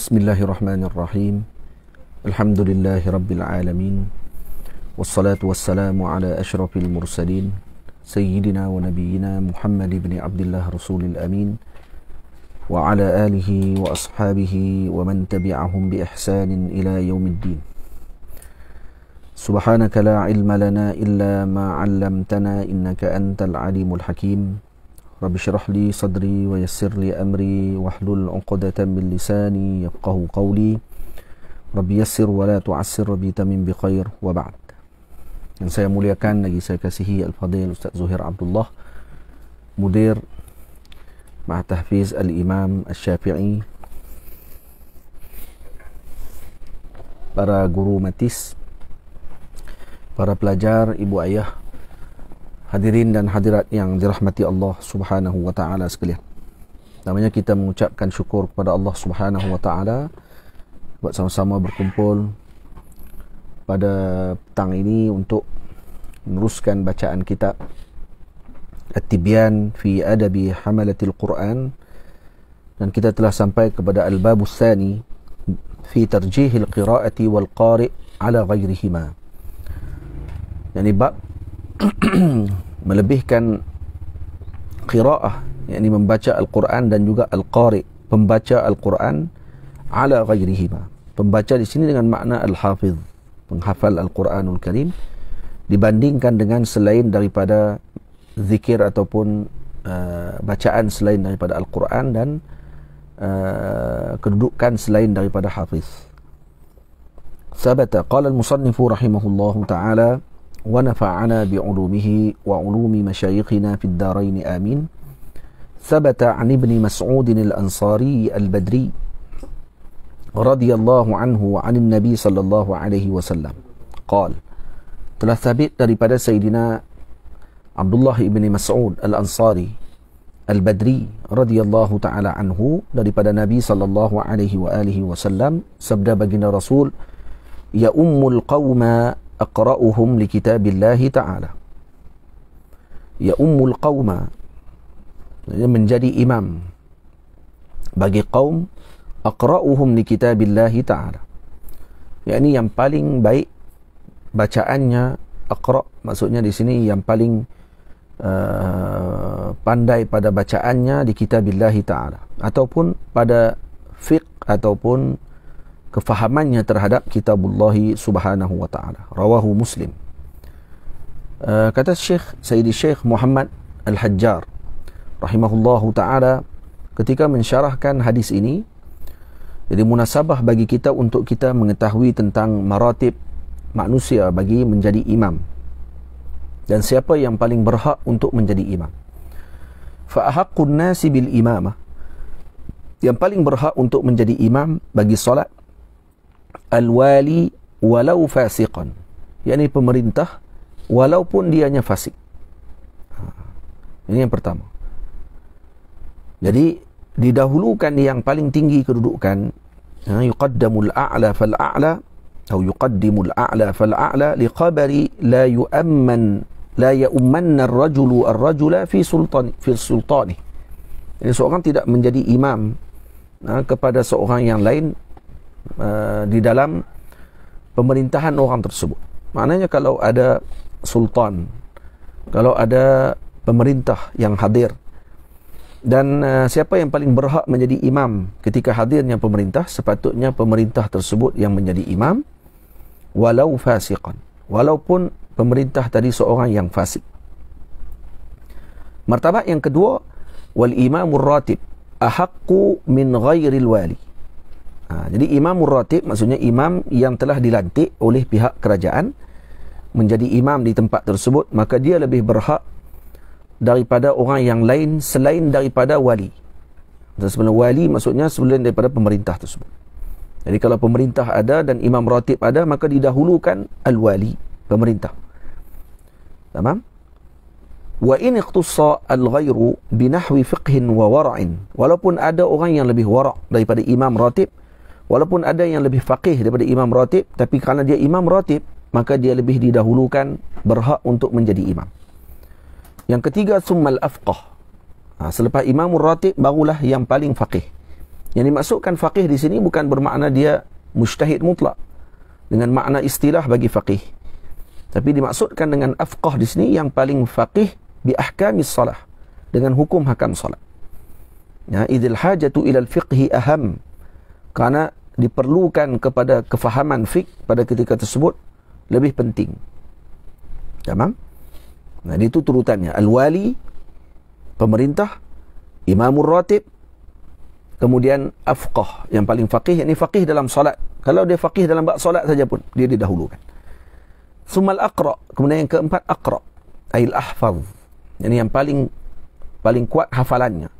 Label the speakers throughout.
Speaker 1: بسم الله الرحمن الرحيم الحمد لله رب العالمين والصلاة والسلام على أشرف المرسلين سيدنا ونبينا محمد بن عبد الله رسول الأمين وعلى آله وأصحابه ومن تبعهم بإحسان إلى يوم الدين سبحانك لا علم لنا إلا ما علمتنا إنك أنت العليم الحكيم رب اشرح لي صدري ويسر لي امري واحلل عقدة من لساني يفقه قولي رب يسر ولا تعسر ربي تمن بخير وبعد ان سيا موليا كان نجيسا كاسهي الفضيل أستاذ زهير عبد الله مدير مع تحفيز الامام الشافعي para guru matis para pelajar ibu ayah hadirin dan hadirat yang dirahmati Allah Subhanahu wa taala sekalian. Namanya kita mengucapkan syukur kepada Allah Subhanahu wa taala buat sama-sama berkumpul pada petang ini untuk meneruskan bacaan kitab At-Tibyan fi Adabi Hamalatil Quran dan kita telah sampai kepada al-bab tsani fi tarjihil qira'ati wal qari' ala ghairihima. Yani bab melebihkan qiraah yakni membaca al-Quran dan juga al-qari pembaca al-Quran ala ghairihi pembaca di sini dengan makna al-hafiz penghafal al-Quranul Karim dibandingkan dengan selain daripada zikir ataupun uh, bacaan selain daripada al-Quran dan uh, kedudukan selain daripada hafiz sabata qala al-musannifu rahimahullahu ta'ala ونفعنا بعلومه وعلوم مشايخنا في الدارين امين. ثبت عن ابن مسعود الانصاري البدري رضي الله عنه وعن النبي صلى الله عليه وسلم قال: telah ثابت daripada سيدنا عبد الله بن مسعود الانصاري البدري رضي الله تعالى عنه daripada النبي صلى الله عليه واله وسلم سبدا بقينا رسول يا ام القوم أقرأهم لكتاب الله تعالى يأم القوم من جدي إمام bagi kaum aqra'uhum li kitabillah ta'ala yakni yang paling baik bacaannya aqra' maksudnya di sini yang paling uh, pandai pada bacaannya di Kitabillahi ta'ala ataupun pada fiqh ataupun kefahamannya terhadap Allah subhanahu wa ta'ala rawahu muslim uh, kata syekh sayyidi syekh Muhammad al-hajjar rahimahullahu ta'ala ketika mensyarahkan hadis ini jadi munasabah bagi kita untuk kita mengetahui tentang maratib manusia bagi menjadi imam dan siapa yang paling berhak untuk menjadi imam fa ahaqqun nasi imamah yang paling berhak untuk menjadi imam bagi solat al-wali walau fasiqan. Yani pemerintah walaupun dia hanya fasik. Ha. Ini yang pertama. Jadi didahulukan yang paling tinggi kedudukan ya, yuqaddamul a'la fal a'la atau yuqaddimul a'la fal a'la liqabari la yu'amman la ya'ummanna al rajulu al rajula fi sultan fi sultani ini seorang tidak menjadi imam ha, kepada seorang yang lain uh, di dalam pemerintahan orang tersebut. Maknanya kalau ada sultan, kalau ada pemerintah yang hadir dan uh, siapa yang paling berhak menjadi imam ketika hadirnya pemerintah sepatutnya pemerintah tersebut yang menjadi imam walau fasiqan walaupun pemerintah tadi seorang yang fasik martabat yang kedua wal imamur ratib ahaqqu min ghairil wali Ha, jadi Imam Muratib maksudnya Imam yang telah dilantik oleh pihak kerajaan menjadi Imam di tempat tersebut maka dia lebih berhak daripada orang yang lain selain daripada wali. Dan sebenarnya wali maksudnya sebelum daripada pemerintah tersebut. Jadi kalau pemerintah ada dan Imam Ratib ada maka didahulukan al-wali pemerintah. Tamam? Wa in iqtassa al ghairu binahwi nahwi fiqhin wa wara'in. Walaupun ada orang yang lebih wara' daripada Imam Ratib Walaupun ada yang lebih faqih daripada Imam Ratib Tapi kerana dia Imam Ratib Maka dia lebih didahulukan berhak untuk menjadi Imam Yang ketiga Summal Afqah ha, Selepas Imam Ratib barulah yang paling faqih Yang dimaksudkan faqih di sini bukan bermakna dia Mujtahid mutlak Dengan makna istilah bagi faqih Tapi dimaksudkan dengan Afqah di sini Yang paling faqih Bi ahkamis salah Dengan hukum hakam salah. Ya, idil hajatu ilal fiqhi aham kerana diperlukan kepada kefahaman fik pada ketika tersebut lebih penting. Tamam? Nah, itu turutannya. Al-wali, pemerintah, imamur ratib, kemudian afqah. Yang paling faqih, ini faqih dalam solat. Kalau dia faqih dalam bak solat saja pun, dia didahulukan. Sumal aqra, kemudian yang keempat aqra. Ail ahfaz. Ini yang paling paling kuat hafalannya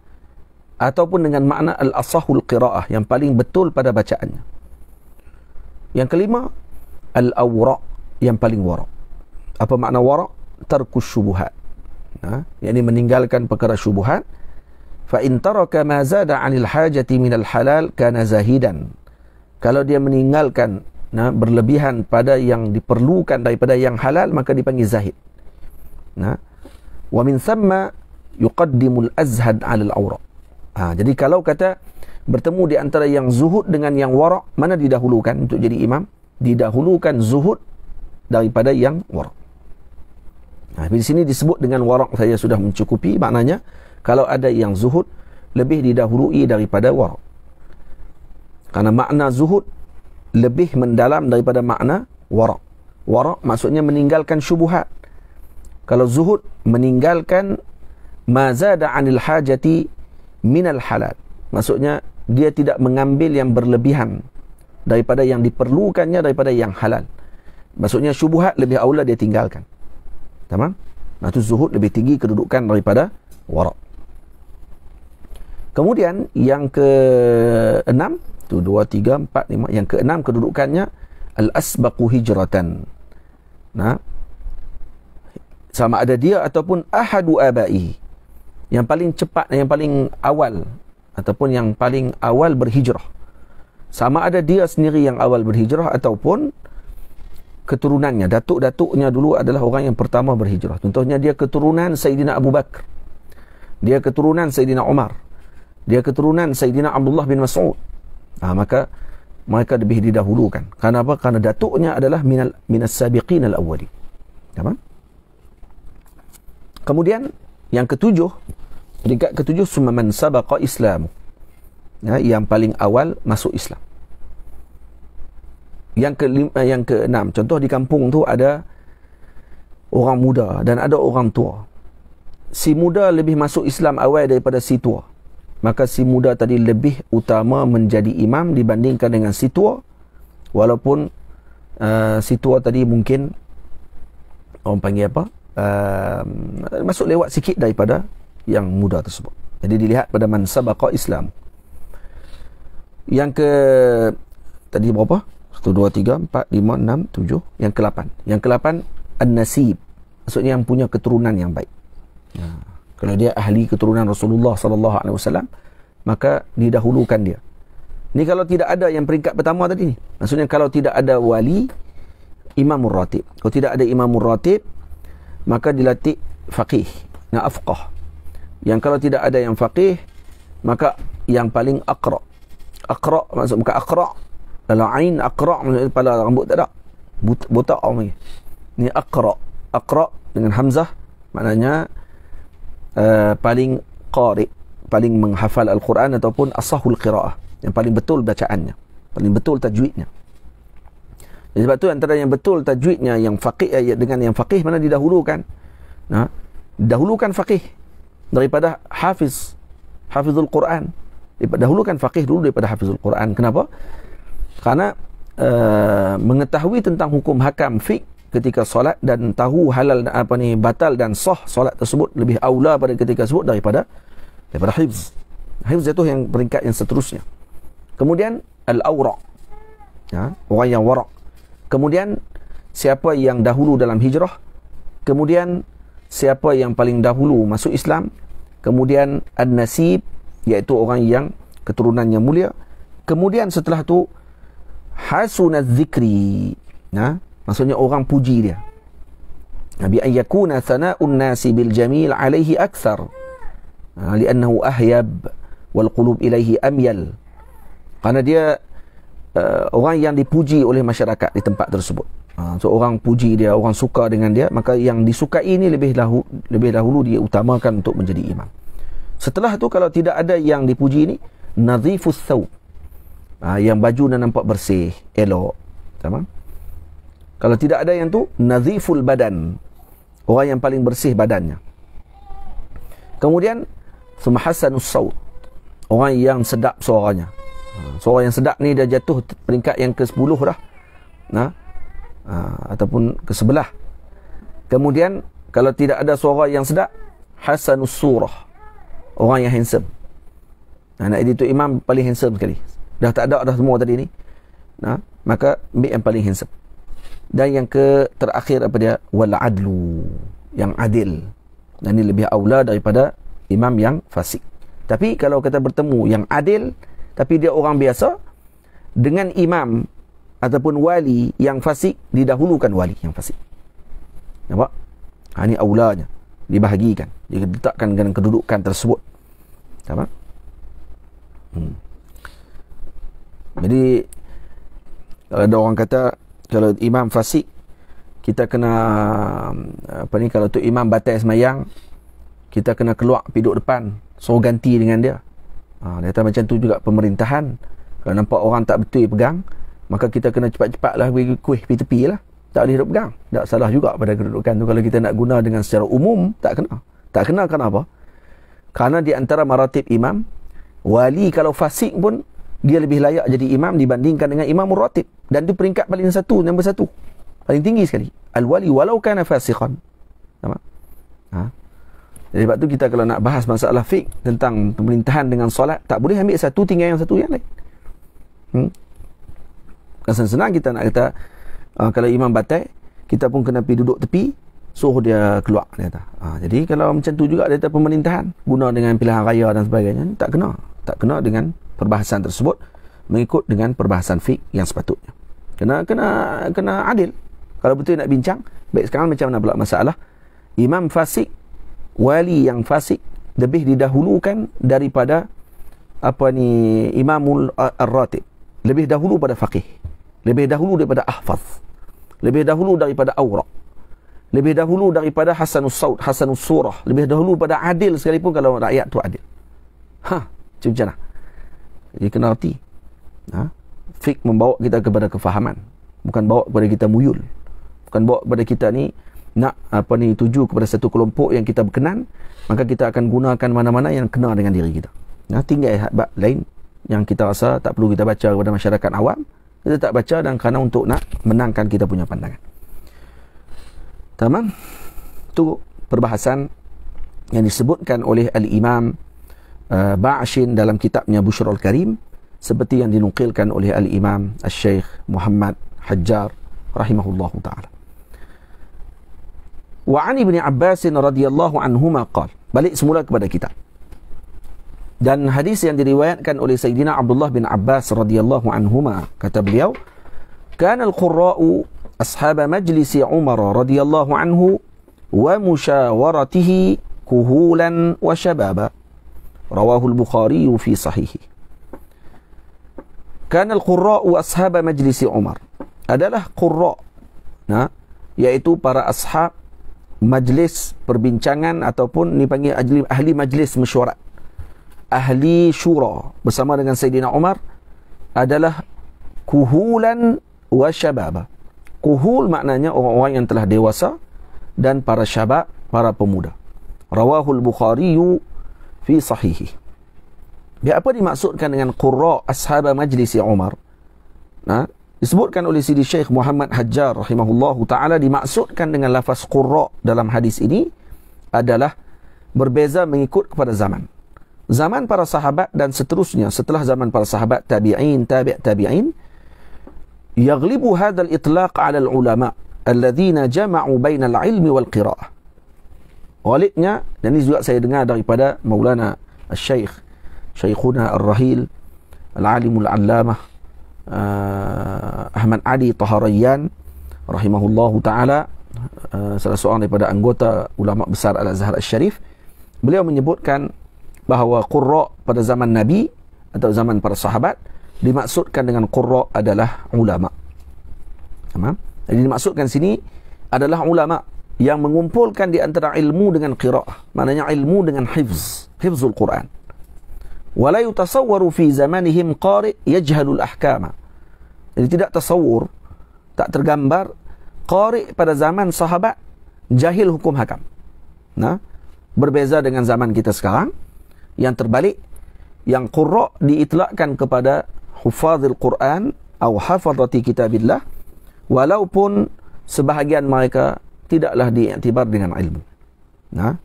Speaker 1: ataupun dengan makna al-asahul qiraah yang paling betul pada bacaannya. Yang kelima al-awraq yang paling warak. Apa makna warak? Tarkus syubuhat. Ha, yang ini meninggalkan perkara syubuhat. Fa in taraka ma zada 'anil hajati min al-halal kana zahidan. Kalau dia meninggalkan nah, ha, berlebihan pada yang diperlukan daripada yang halal maka dipanggil zahid. Nah, ha? wa min thamma yuqaddimul azhad 'ala al-awraq. Ha, jadi kalau kata bertemu di antara yang zuhud dengan yang warak, mana didahulukan untuk jadi imam? Didahulukan zuhud daripada yang warak. Nah, ha, di sini disebut dengan warak saya sudah mencukupi maknanya kalau ada yang zuhud lebih didahului daripada warak. Karena makna zuhud lebih mendalam daripada makna warak. Warak maksudnya meninggalkan syubhat. Kalau zuhud meninggalkan mazada anil hajati minal halal. Maksudnya dia tidak mengambil yang berlebihan daripada yang diperlukannya daripada yang halal. Maksudnya syubhat lebih aula dia tinggalkan. Tamam? Nah tu zuhud lebih tinggi kedudukan daripada wara'. Kemudian yang ke enam tu dua tiga empat lima yang ke enam kedudukannya al asbaqu hijratan. Nah sama ada dia ataupun ahadu abaihi yang paling cepat yang paling awal ataupun yang paling awal berhijrah sama ada dia sendiri yang awal berhijrah ataupun keturunannya datuk-datuknya dulu adalah orang yang pertama berhijrah contohnya dia keturunan Sayyidina Abu Bakar dia keturunan Sayyidina Umar dia keturunan Sayyidina Abdullah bin Mas'ud ha, maka mereka lebih didahulukan kenapa kerana datuknya adalah minal minas sabiqin al-awwali tamam kemudian yang ketujuh peringkat ketujuh sumaman sabaqa islam ya, yang paling awal masuk islam yang ke eh, yang ke enam contoh di kampung tu ada orang muda dan ada orang tua si muda lebih masuk islam awal daripada si tua maka si muda tadi lebih utama menjadi imam dibandingkan dengan si tua walaupun uh, si tua tadi mungkin orang panggil apa uh, masuk lewat sikit daripada yang muda tersebut. Jadi dilihat pada man sabaqa Islam. Yang ke tadi berapa? 1 2 3 4 5 6 7 yang ke-8. Yang ke-8 an-nasib. Maksudnya yang punya keturunan yang baik. Ya. Kalau dia ahli keturunan Rasulullah sallallahu alaihi wasallam maka didahulukan dia. Ini kalau tidak ada yang peringkat pertama tadi ni. Maksudnya kalau tidak ada wali imam Ratib. Kalau tidak ada imam Ratib maka dilatih faqih. Nah afqah yang kalau tidak ada yang faqih maka yang paling akra akra maksud bukan akra dalam ain akra maksud kepala rambut tak ada botak orang ni akra akra dengan hamzah maknanya uh, paling qari paling menghafal al-Quran ataupun asahul qiraah yang paling betul bacaannya paling betul tajwidnya sebab tu antara yang betul tajwidnya yang faqih eh, dengan yang faqih mana didahulukan nah dahulukan faqih daripada hafiz hafizul Quran dahulu kan faqih dulu daripada hafizul Quran kenapa karena uh, mengetahui tentang hukum hakam fiqh ketika solat dan tahu halal apa ni batal dan sah solat tersebut lebih aula pada ketika sebut daripada daripada Hafiz hifz itu yang peringkat yang seterusnya kemudian al-awraq ya orang yang warak kemudian siapa yang dahulu dalam hijrah kemudian siapa yang paling dahulu masuk Islam kemudian an-nasib iaitu orang yang keturunannya mulia kemudian setelah tu hasunaz zikri nah maksudnya orang puji dia Nabi ay yakuna nasibil jamil alaihi akthar ah, li'annahu ahyab walqulub qulub ilaihi amyal kerana dia uh, orang yang dipuji oleh masyarakat di tempat tersebut Ha, so orang puji dia, orang suka dengan dia, maka yang disukai ini lebih dahulu, lebih dahulu dia utamakan untuk menjadi imam. Setelah tu kalau tidak ada yang dipuji ini, nazifus thawb. Ha, yang baju dah nampak bersih, elok. Sama? Kalau tidak ada yang tu, naziful badan. Orang yang paling bersih badannya. Kemudian, sumahassanus sawt. Orang yang sedap suaranya. Ha, yang sedap ni dah jatuh peringkat yang ke-10 dah. Nah, ha? ha, ataupun ke sebelah. Kemudian kalau tidak ada suara yang sedap, hasanus surah. Orang yang handsome. Nah, ha, nak itu imam paling handsome sekali. Dah tak ada dah semua tadi ni. Nah, ha, maka ambil yang paling handsome. Dan yang ke terakhir apa dia? Wal adlu. Yang adil. Dan ini lebih aula daripada imam yang fasik. Tapi kalau kita bertemu yang adil, tapi dia orang biasa, dengan imam ataupun wali yang fasik didahulukan wali yang fasik. Nampak? Ha ni aulanya dibahagikan, diletakkan dengan kedudukan tersebut. Nampak? Hmm. Jadi kalau ada orang kata kalau imam fasik kita kena apa ni kalau tu imam batal semayang kita kena keluar piduk depan so ganti dengan dia ha, dia kata macam tu juga pemerintahan kalau nampak orang tak betul pegang maka kita kena cepat-cepatlah bagi kuih pi tepi lah. Tak boleh duduk pegang. Tak salah juga pada kedudukan tu. Kalau kita nak guna dengan secara umum, tak kena. Tak kena apa? Karena di antara maratib imam, wali kalau fasik pun, dia lebih layak jadi imam dibandingkan dengan imam muratib. Dan tu peringkat paling satu, nombor satu. Paling tinggi sekali. Al-wali walau kana fasikhan. Nama? Ha? Jadi sebab tu kita kalau nak bahas masalah fik tentang pemerintahan dengan solat, tak boleh ambil satu tinggal yang satu yang lain. Hmm? Dan senang-senang kita nak kata, uh, kalau imam batai, kita pun kena pergi duduk tepi, suruh dia keluar. Dia kata. Uh, jadi kalau macam tu juga, dia kata pemerintahan, guna dengan pilihan raya dan sebagainya, tak kena. Tak kena dengan perbahasan tersebut, mengikut dengan perbahasan fik yang sepatutnya. Kena kena kena adil. Kalau betul nak bincang, baik sekarang macam mana pula masalah? Imam fasik, wali yang fasik, lebih didahulukan daripada apa ni imamul ar-ratib lebih dahulu pada faqih lebih dahulu daripada Ahfaz lebih dahulu daripada Aurak lebih dahulu daripada Hasanus Saud Hasanus Surah lebih dahulu daripada Adil sekalipun kalau rakyat tu adil ha macam mana jadi lah. kena hati ha? fik membawa kita kepada kefahaman bukan bawa kepada kita muyul bukan bawa kepada kita ni nak apa ni tuju kepada satu kelompok yang kita berkenan maka kita akan gunakan mana-mana yang kena dengan diri kita nah ha, tinggal hak lain yang kita rasa tak perlu kita baca kepada masyarakat awam kita tak baca dan kerana untuk nak menangkan kita punya pandangan tamam itu perbahasan yang disebutkan oleh Al-Imam uh, eh, Ba'ashin dalam kitabnya Bushrul Karim seperti yang dinukilkan oleh Al-Imam Al-Syeikh Muhammad Hajjar rahimahullahu ta'ala Wa'an ibn Abbasin radhiyallahu anhumah balik semula kepada kita dan hadis yang diriwayatkan oleh Sayyidina Abdullah bin Abbas radhiyallahu anhuma kata beliau kana al-qurra'u ashab majlis Umar radhiyallahu anhu wa mushawaratihi kuhulan wa shababa rawahu al-bukhari fi sahihi kana al-qurra'u ashab majlis Umar adalah qurra nah yaitu para ashab majlis perbincangan ataupun dipanggil ahli majlis mesyuarat ahli syura bersama dengan Sayyidina Umar adalah kuhulan wa syababa. Kuhul maknanya orang-orang yang telah dewasa dan para syabab, para pemuda. Rawahul Bukhari fi sahihi. Biar apa dimaksudkan dengan qurra ashaba majlisi Umar? Nah, ha? disebutkan oleh Sidi Syekh Muhammad Hajar, rahimahullahu taala dimaksudkan dengan lafaz qurra dalam hadis ini adalah berbeza mengikut kepada zaman zaman para sahabat dan seterusnya setelah zaman para sahabat tabi'in tabi' tabi'in yaghlibu hadha al-itlaq 'ala al-ulama alladhina jama'u bain al-ilmi wal qira'ah Walidnya, dan ini juga saya dengar daripada Maulana Al-Syeikh, Syekhuna Al-Rahil, Al-Alimul Al-Allamah, uh, eh, Ahmad Ali Taharayyan, Rahimahullahu Ta'ala, uh, salah seorang daripada anggota ulama besar Al-Azhar Al-Sharif, beliau menyebutkan bahawa qurra pada zaman nabi atau zaman para sahabat dimaksudkan dengan qurra adalah ulama. Tamam? Jadi dimaksudkan sini adalah ulama yang mengumpulkan di antara ilmu dengan qiraah. Maknanya ilmu dengan hifz, hifzul Quran. Wala yatasawwaru fi zamanihim qari' yajhalu al-ahkama. Jadi tidak tasawur, tak tergambar qari' pada zaman sahabat jahil hukum hakam. Nah, berbeza dengan zaman kita sekarang, yang terbalik yang qurra diitlakkan kepada hufazil Quran atau hafazati kitabillah walaupun sebahagian mereka tidaklah diiktibar dengan ilmu. Nah.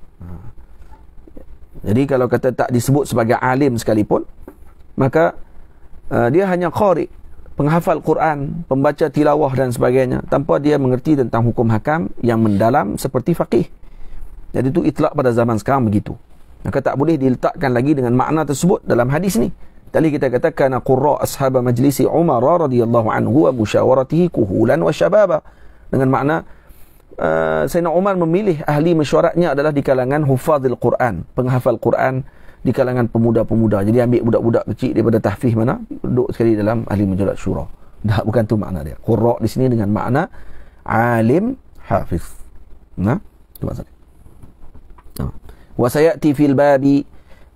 Speaker 1: Jadi kalau kata tak disebut sebagai alim sekalipun maka uh, dia hanya qari penghafal Quran, pembaca tilawah dan sebagainya tanpa dia mengerti tentang hukum hakam yang mendalam seperti faqih. Jadi itu itlak pada zaman sekarang begitu maka tak boleh diletakkan lagi dengan makna tersebut dalam hadis ni tadi kita katakan qurra ashab majlisi umar radhiyallahu anhu wa mushawaratihi kuhulan wa shababa dengan makna uh, Sayyidina Umar memilih ahli mesyuaratnya adalah di kalangan hufadil Quran, penghafal Quran di kalangan pemuda-pemuda. Jadi ambil budak-budak kecil daripada tahfiz mana, duduk sekali dalam ahli majlis syura. Dah bukan tu makna dia. Qurra di sini dengan makna alim hafiz. Nah, cuba saja. Nah. وسيأتي في الباب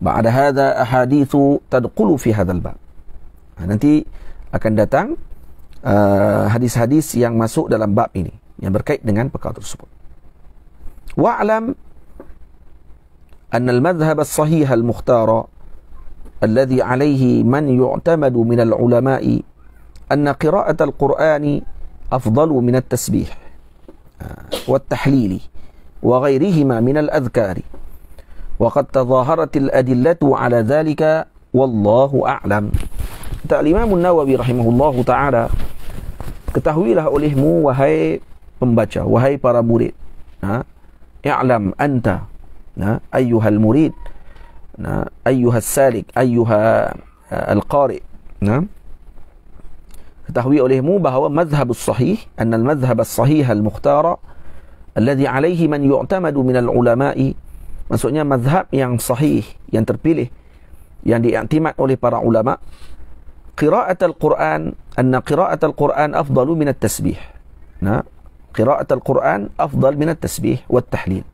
Speaker 1: بعد هذا أحاديث تدخل في هذا الباب nah, nanti akan datang آه، hadis-hadis uh, hadis -hadis yang masuk dalam bab ini yang berkait dengan perkara tersebut wa'lam أن المذهب الصحيح المختار الذي عليه من يعتمد من العلماء أن قراءة القرآن أفضل من التسبيح والتحليل وغيرهما من الأذكار وقد تظاهرت الأدلة على ذلك والله أعلم Imam Nawawi rahimahullahu taala ketahuilah olehmu wahai pembaca wahai para murid ha i'lam anta ha ayyuhal murid ha ayyuhas salik ayyuha al-qari ha ketahui olehmu bahawa mazhab sahih anna al-mazhab as-sahih al-mukhtara alladhi alaihi man yu'tamadu min al-ulama'i maksudnya mazhab yang sahih yang terpilih yang diiktimad oleh para ulama qiraat al-Quran anna qiraat al-Quran afdalu min at-tasbih nah qiraat al-Quran afdal min at-tasbih wa at-tahlil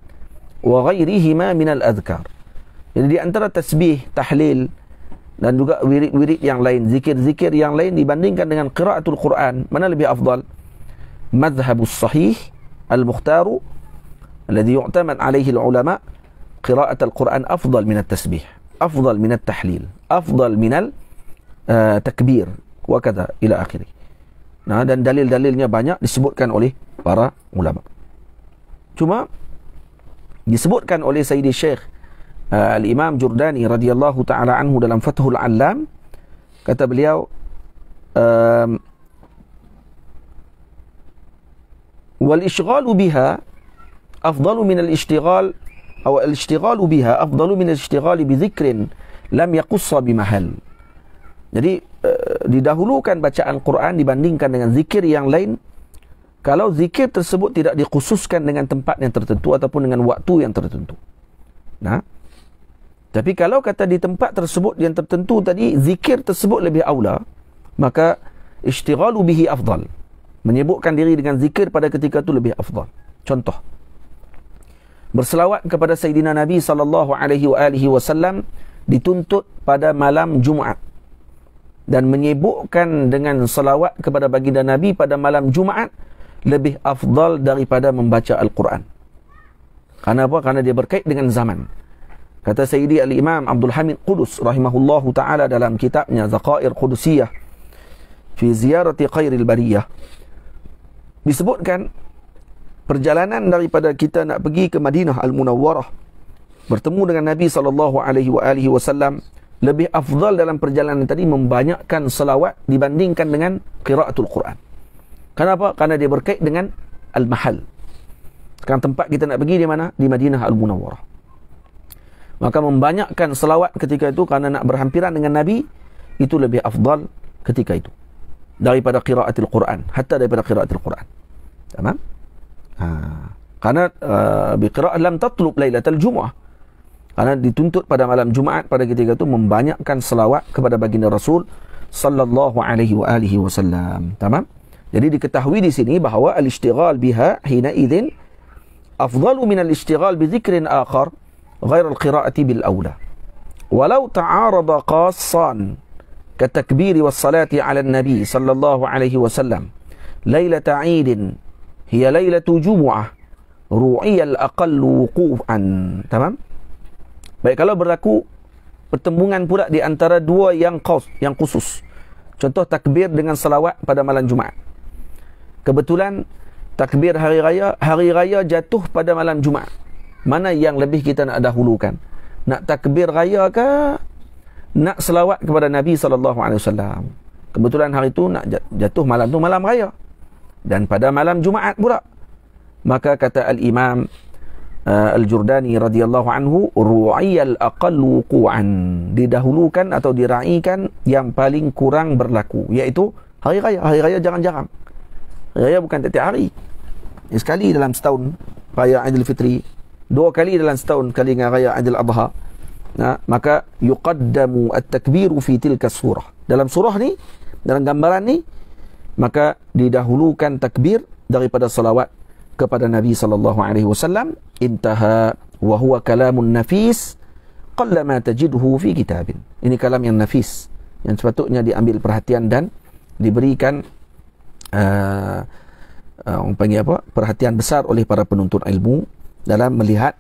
Speaker 1: wa ghairihima min al-adhkar jadi di antara tasbih tahlil dan juga wirid-wirid yang lain zikir-zikir yang lain dibandingkan dengan qiraatul Quran mana lebih afdal mazhabus sahih al-mukhtaru الذي يعتمد عليه العلماء قراءة القرآن أفضل من التسبيح أفضل من التحليل أفضل من التكبير وكذا إلى آخره Nah, dan dalil-dalilnya banyak disebutkan oleh para ulama. Cuma disebutkan oleh Sayyidi Syekh uh, Al-Imam Jurdani radhiyallahu taala anhu dalam Fathul Alam kata beliau um, wal ishghalu biha afdalu min al ishtighal al أو الاشتغال بها أفضل من الاشتغال بذكر لم يقص بمحل jadi eh, didahulukan bacaan Quran dibandingkan dengan zikir yang lain kalau zikir tersebut tidak dikhususkan dengan tempat yang tertentu ataupun dengan waktu yang tertentu. Nah. Tapi kalau kata di tempat tersebut yang tertentu tadi zikir tersebut lebih aula, maka ishtighalu bihi afdal. Menyebutkan diri dengan zikir pada ketika itu lebih afdal. Contoh berselawat kepada Sayyidina Nabi sallallahu alaihi wasallam dituntut pada malam Jumaat dan menyebukkan dengan selawat kepada baginda Nabi pada malam Jumaat lebih afdal daripada membaca Al-Quran. Karena apa? Karena dia berkait dengan zaman. Kata Sayyidi Al-Imam Abdul Hamid Qudus rahimahullahu ta'ala dalam kitabnya Zakair Qudusiyah fi ziyarati qairil bariyah disebutkan perjalanan daripada kita nak pergi ke Madinah Al Munawwarah bertemu dengan Nabi sallallahu alaihi wasallam lebih afdal dalam perjalanan tadi membanyakkan selawat dibandingkan dengan qiraatul Quran. Kenapa? Karena dia berkait dengan al mahal. Sekarang tempat kita nak pergi di mana? Di Madinah Al Munawwarah. Maka membanyakkan selawat ketika itu karena nak berhampiran dengan Nabi itu lebih afdal ketika itu daripada qiraatul Quran, hatta daripada qiraatul Quran. Tamam? Ha. Kerana uh, biqira'ah lam tatlub laylatal jum'ah. Kerana dituntut pada malam Jumaat pada ketika itu membanyakkan selawat kepada baginda Rasul sallallahu alaihi wa alihi wasallam. Tamam? Jadi diketahui di sini bahawa al-ishtighal biha hina idzin afdalu min al-ishtighal bi dhikrin akhar ghair al-qira'ati bil aula. Walau ta'arada qassan katakbiri was salati ala an-nabi sallallahu alaihi wasallam lailata 'idin hiya lailatu jumu'ah ru'iyal aqall wuqu'an tamam baik kalau berlaku pertembungan pula di antara dua yang khas yang khusus contoh takbir dengan salawat pada malam jumaat kebetulan takbir hari raya hari raya jatuh pada malam jumaat mana yang lebih kita nak dahulukan nak takbir raya ke nak salawat kepada Nabi sallallahu alaihi wasallam kebetulan hari itu nak jatuh malam tu malam raya dan pada malam Jumaat pula. Maka kata al-Imam uh, al-Jurdani radhiyallahu anhu, ru'iyal aqall wuqu'an, didahulukan atau diraikan yang paling kurang berlaku, iaitu hari raya. Hari raya jangan jarang. Hari raya bukan setiap hari. Sekali dalam setahun raya Fitri, dua kali dalam setahun kali dengan raya Aidil Adha. Nah, maka yuqaddamu at-takbiru fi tilka surah. Dalam surah ni, dalam gambaran ni, maka didahulukan takbir daripada salawat kepada Nabi sallallahu alaihi wasallam intaha wa huwa kalamun nafis qallama tajidhu fi kitabin ini kalam yang nafis yang sepatutnya diambil perhatian dan diberikan uh, uh, apa perhatian besar oleh para penuntut ilmu dalam melihat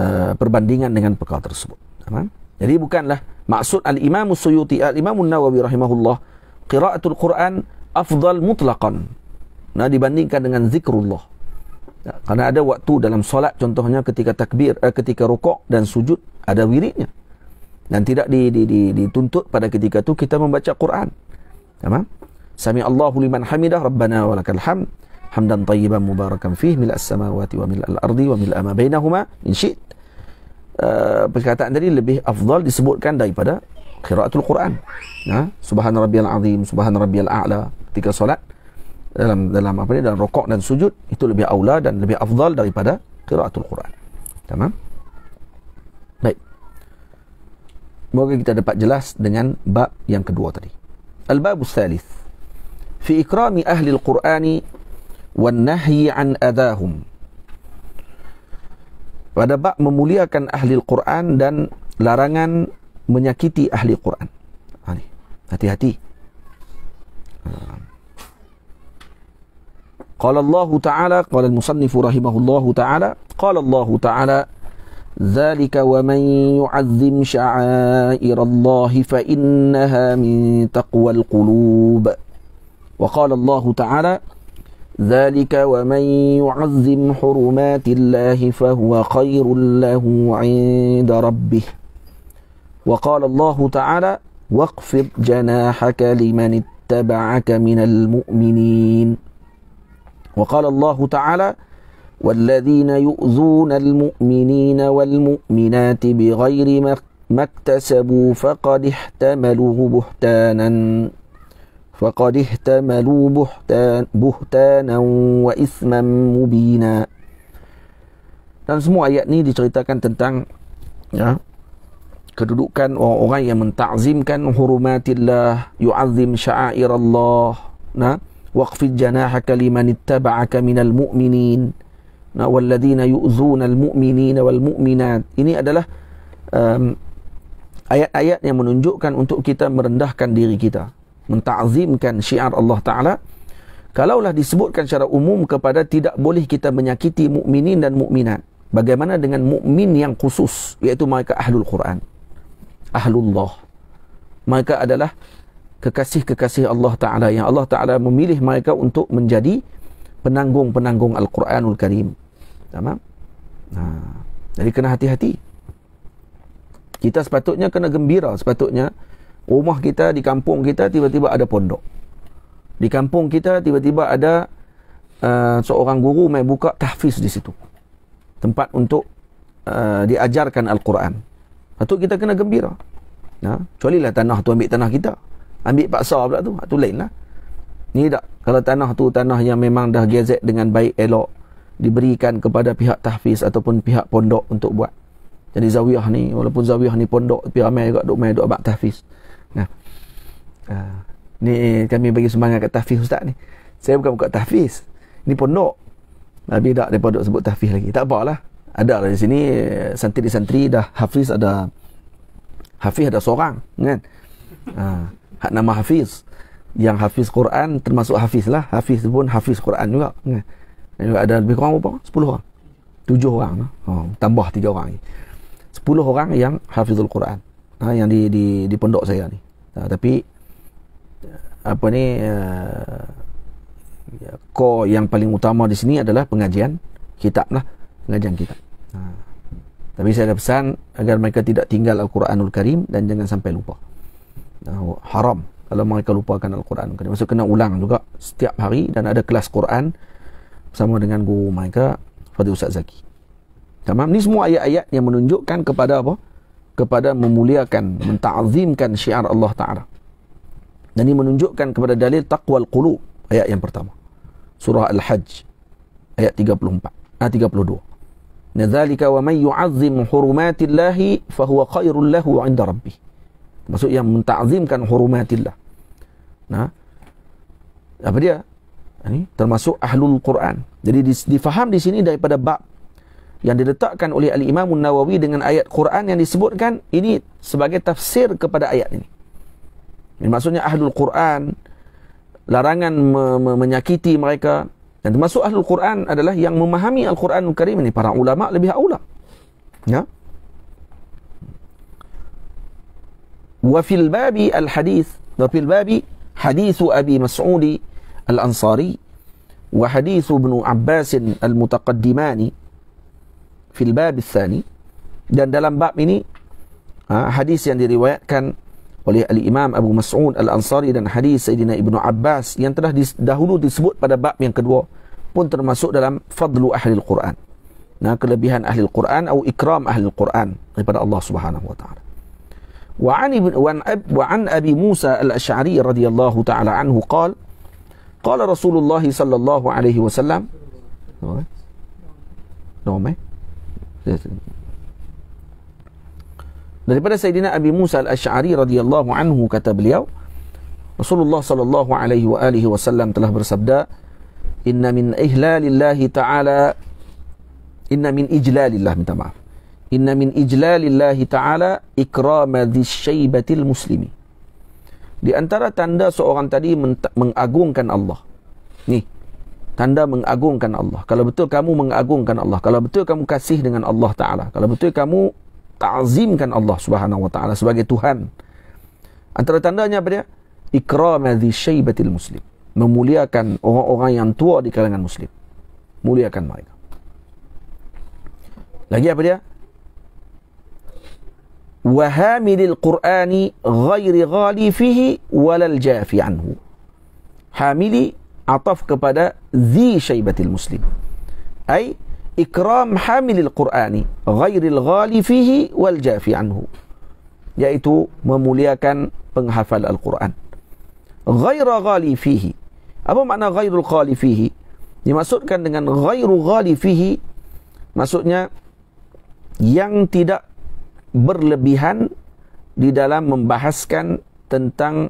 Speaker 1: uh, perbandingan dengan perkara tersebut Aman? jadi bukanlah maksud al-imam suyuti al-imam nawawi rahimahullah qiraatul quran afdal mutlaqan. Nah dibandingkan dengan zikrullah. Ya, Karena ada waktu dalam solat contohnya ketika takbir eh, ketika rukuk dan sujud ada wiridnya. Dan tidak di, di, di, dituntut pada ketika itu kita membaca Quran. Tamam? Sami Allahu liman hamidah rabbana wa hamd. Hamdan tayyiban mubarakan fih mil as-samawati wa mil al-ardi wa mil ama bainahuma in syi'. Uh, eh, perkataan tadi lebih afdal disebutkan daripada qiraatul Quran. Ya, subhana rabbiyal azim, subhana rabbiyal a'la ketika solat dalam dalam apa ni dalam rokok dan sujud itu lebih aula dan lebih afdal daripada qiraatul Quran. Tamam? Baik. Moga kita dapat jelas dengan bab yang kedua tadi. Al-bab ats fi ikrami ahli al-Quran wa nahyi an adahum. Pada bab memuliakan ahli al-Quran dan larangan menyakiti ahli Quran. Hati-hati. قال الله تعالى قال المصنف رحمه الله تعالى قال الله تعالى ذلك ومن يعظم شعائر الله فإنها من تقوى القلوب وقال الله تعالى ذلك ومن يعظم حرمات الله فهو خير له عند ربه وقال الله تعالى واخفض جناحك لمن اتبعك من المؤمنين وقال الله تعالى والذين يؤذون المؤمنين والمؤمنات بغير ما اكتسبوا فقد احتملوا بهتانا فقد احتملوا بهتان بهتانا وإثما مبينا dan semua ayat ni diceritakan tentang ya kedudukan orang-orang yang mentakzimkan hurumatillah yu'azzim sya'airallah na waqfid janahaka liman ittaba'aka minal mu'minin na walladhina yu'zuna almu'minina wal mu'minat ini adalah um, ayat-ayat yang menunjukkan untuk kita merendahkan diri kita mentakzimkan syiar Allah taala kalaulah disebutkan secara umum kepada tidak boleh kita menyakiti mukminin dan mukminat bagaimana dengan mukmin yang khusus iaitu mereka ahlul Quran ahlullah mereka adalah kekasih-kekasih Allah Ta'ala yang Allah Ta'ala memilih mereka untuk menjadi penanggung-penanggung Al-Quranul Karim tamam nah, ha. jadi kena hati-hati kita sepatutnya kena gembira sepatutnya rumah kita di kampung kita tiba-tiba ada pondok di kampung kita tiba-tiba ada uh, seorang guru main buka tahfiz di situ tempat untuk uh, diajarkan Al-Quran itu kita kena gembira. Ha? Kecuali lah tanah tu ambil tanah kita. Ambil paksa pula tu. Itu ha, lain lah. Ni tak. Kalau tanah tu tanah yang memang dah gazet dengan baik elok. Diberikan kepada pihak tahfiz ataupun pihak pondok untuk buat. Jadi zawiyah ni. Walaupun zawiyah ni pondok. Tapi ramai juga duk main duk abad tahfiz. Nah. Ha. ha. Ni kami bagi sumbangan kat tahfiz ustaz ni. Saya bukan buka tahfiz. Ni pondok. Tapi tak, mereka duk sebut tahfiz lagi. Tak apalah ada lah di sini eh, santri-santri dah Hafiz ada Hafiz ada seorang kan ha, nama Hafiz yang Hafiz Quran termasuk Hafiz lah Hafiz pun Hafiz Quran juga kan ada lebih kurang berapa 10 orang 7 orang lah. oh, tambah 3 orang ni 10 orang yang Hafizul Quran ha, yang di, di di pondok saya ni ha, tapi eh, apa ni uh, core yang paling utama di sini adalah pengajian kitab lah pengajian kitab Ha. Tapi saya ada pesan agar mereka tidak tinggal Al-Quranul Karim dan jangan sampai lupa. Ha, haram kalau mereka lupakan Al-Quranul Karim. Maksud kena ulang juga setiap hari dan ada kelas Quran bersama dengan guru mereka, Fadil Ustaz Zaki. Tamam? Ini semua ayat-ayat yang menunjukkan kepada apa? Kepada memuliakan, menta'zimkan syiar Allah Ta'ala. Dan ini menunjukkan kepada dalil taqwal qulub. Ayat yang pertama. Surah Al-Hajj. Ayat 34. Ah, 32. Nadzalika wa man yu'azzim hurumatillahi fa huwa khairul lahu 'inda rabbi. Maksud yang mentazimkan hurumatillah. Nah. Apa dia? Ini termasuk ahlul Quran. Jadi difaham di sini daripada bab yang diletakkan oleh al-Imam nawawi dengan ayat Quran yang disebutkan ini sebagai tafsir kepada ayat ini. Ini maksudnya ahlul Quran larangan me- me- menyakiti mereka dan termasuk Ahlul Quran adalah yang memahami Al-Quranul Karim ini para ulama lebih aula. Ya. Wa fil babi al hadis, wa fil babi hadis Abi Mas'ud Al-Ansari wa hadis Ibn Abbas Al-Mutaqaddimani fil bab ath-thani. Dan dalam bab ini ha, hadis yang diriwayatkan oleh Al Imam Abu Mas'ud Al Ansari dan hadis Sayyidina Ibnu Abbas yang telah dahulu disebut pada bab yang kedua pun termasuk dalam fadlu ahli al-Quran. Nah, kelebihan ahli al-Quran atau ikram ahli al-Quran daripada Allah Subhanahu wa taala. Wa an ibn wa an, ab, wa an Abi Musa Al-Asy'ari radhiyallahu taala anhu qal qala Rasulullah sallallahu alaihi wasallam. Nama? Nama? daripada Sayyidina Abi Musa Al-Ash'ari radhiyallahu anhu kata beliau Rasulullah sallallahu alaihi wa alihi wasallam telah bersabda inna min ihlalillahi ta'ala inna min ijlalillah minta maaf inna min ijlalillahi ta'ala ikrama dhisyaibatil muslimi di antara tanda seorang tadi mengagungkan Allah ni tanda mengagungkan Allah kalau betul kamu mengagungkan Allah kalau betul kamu kasih dengan Allah taala kalau betul kamu ta'zimkan Allah Subhanahu wa taala sebagai Tuhan. Antara tandanya apa dia? Ikram adhi syaibatil muslim. Memuliakan orang-orang yang tua di kalangan muslim. Muliakan mereka. Lagi apa dia? Wahamilil qur'ani ghairi ghali fihi walal jafi anhu. Hamili ataf kepada zi syaibatil muslim. Ayy ikram hamilil qur'ani ghairil ghali fihi wal jafi anhu yaitu memuliakan penghafal al-Quran ghaira ghali fihi apa makna ghairul ghali fihi dimaksudkan dengan ghairu ghali fihi maksudnya yang tidak berlebihan di dalam membahaskan tentang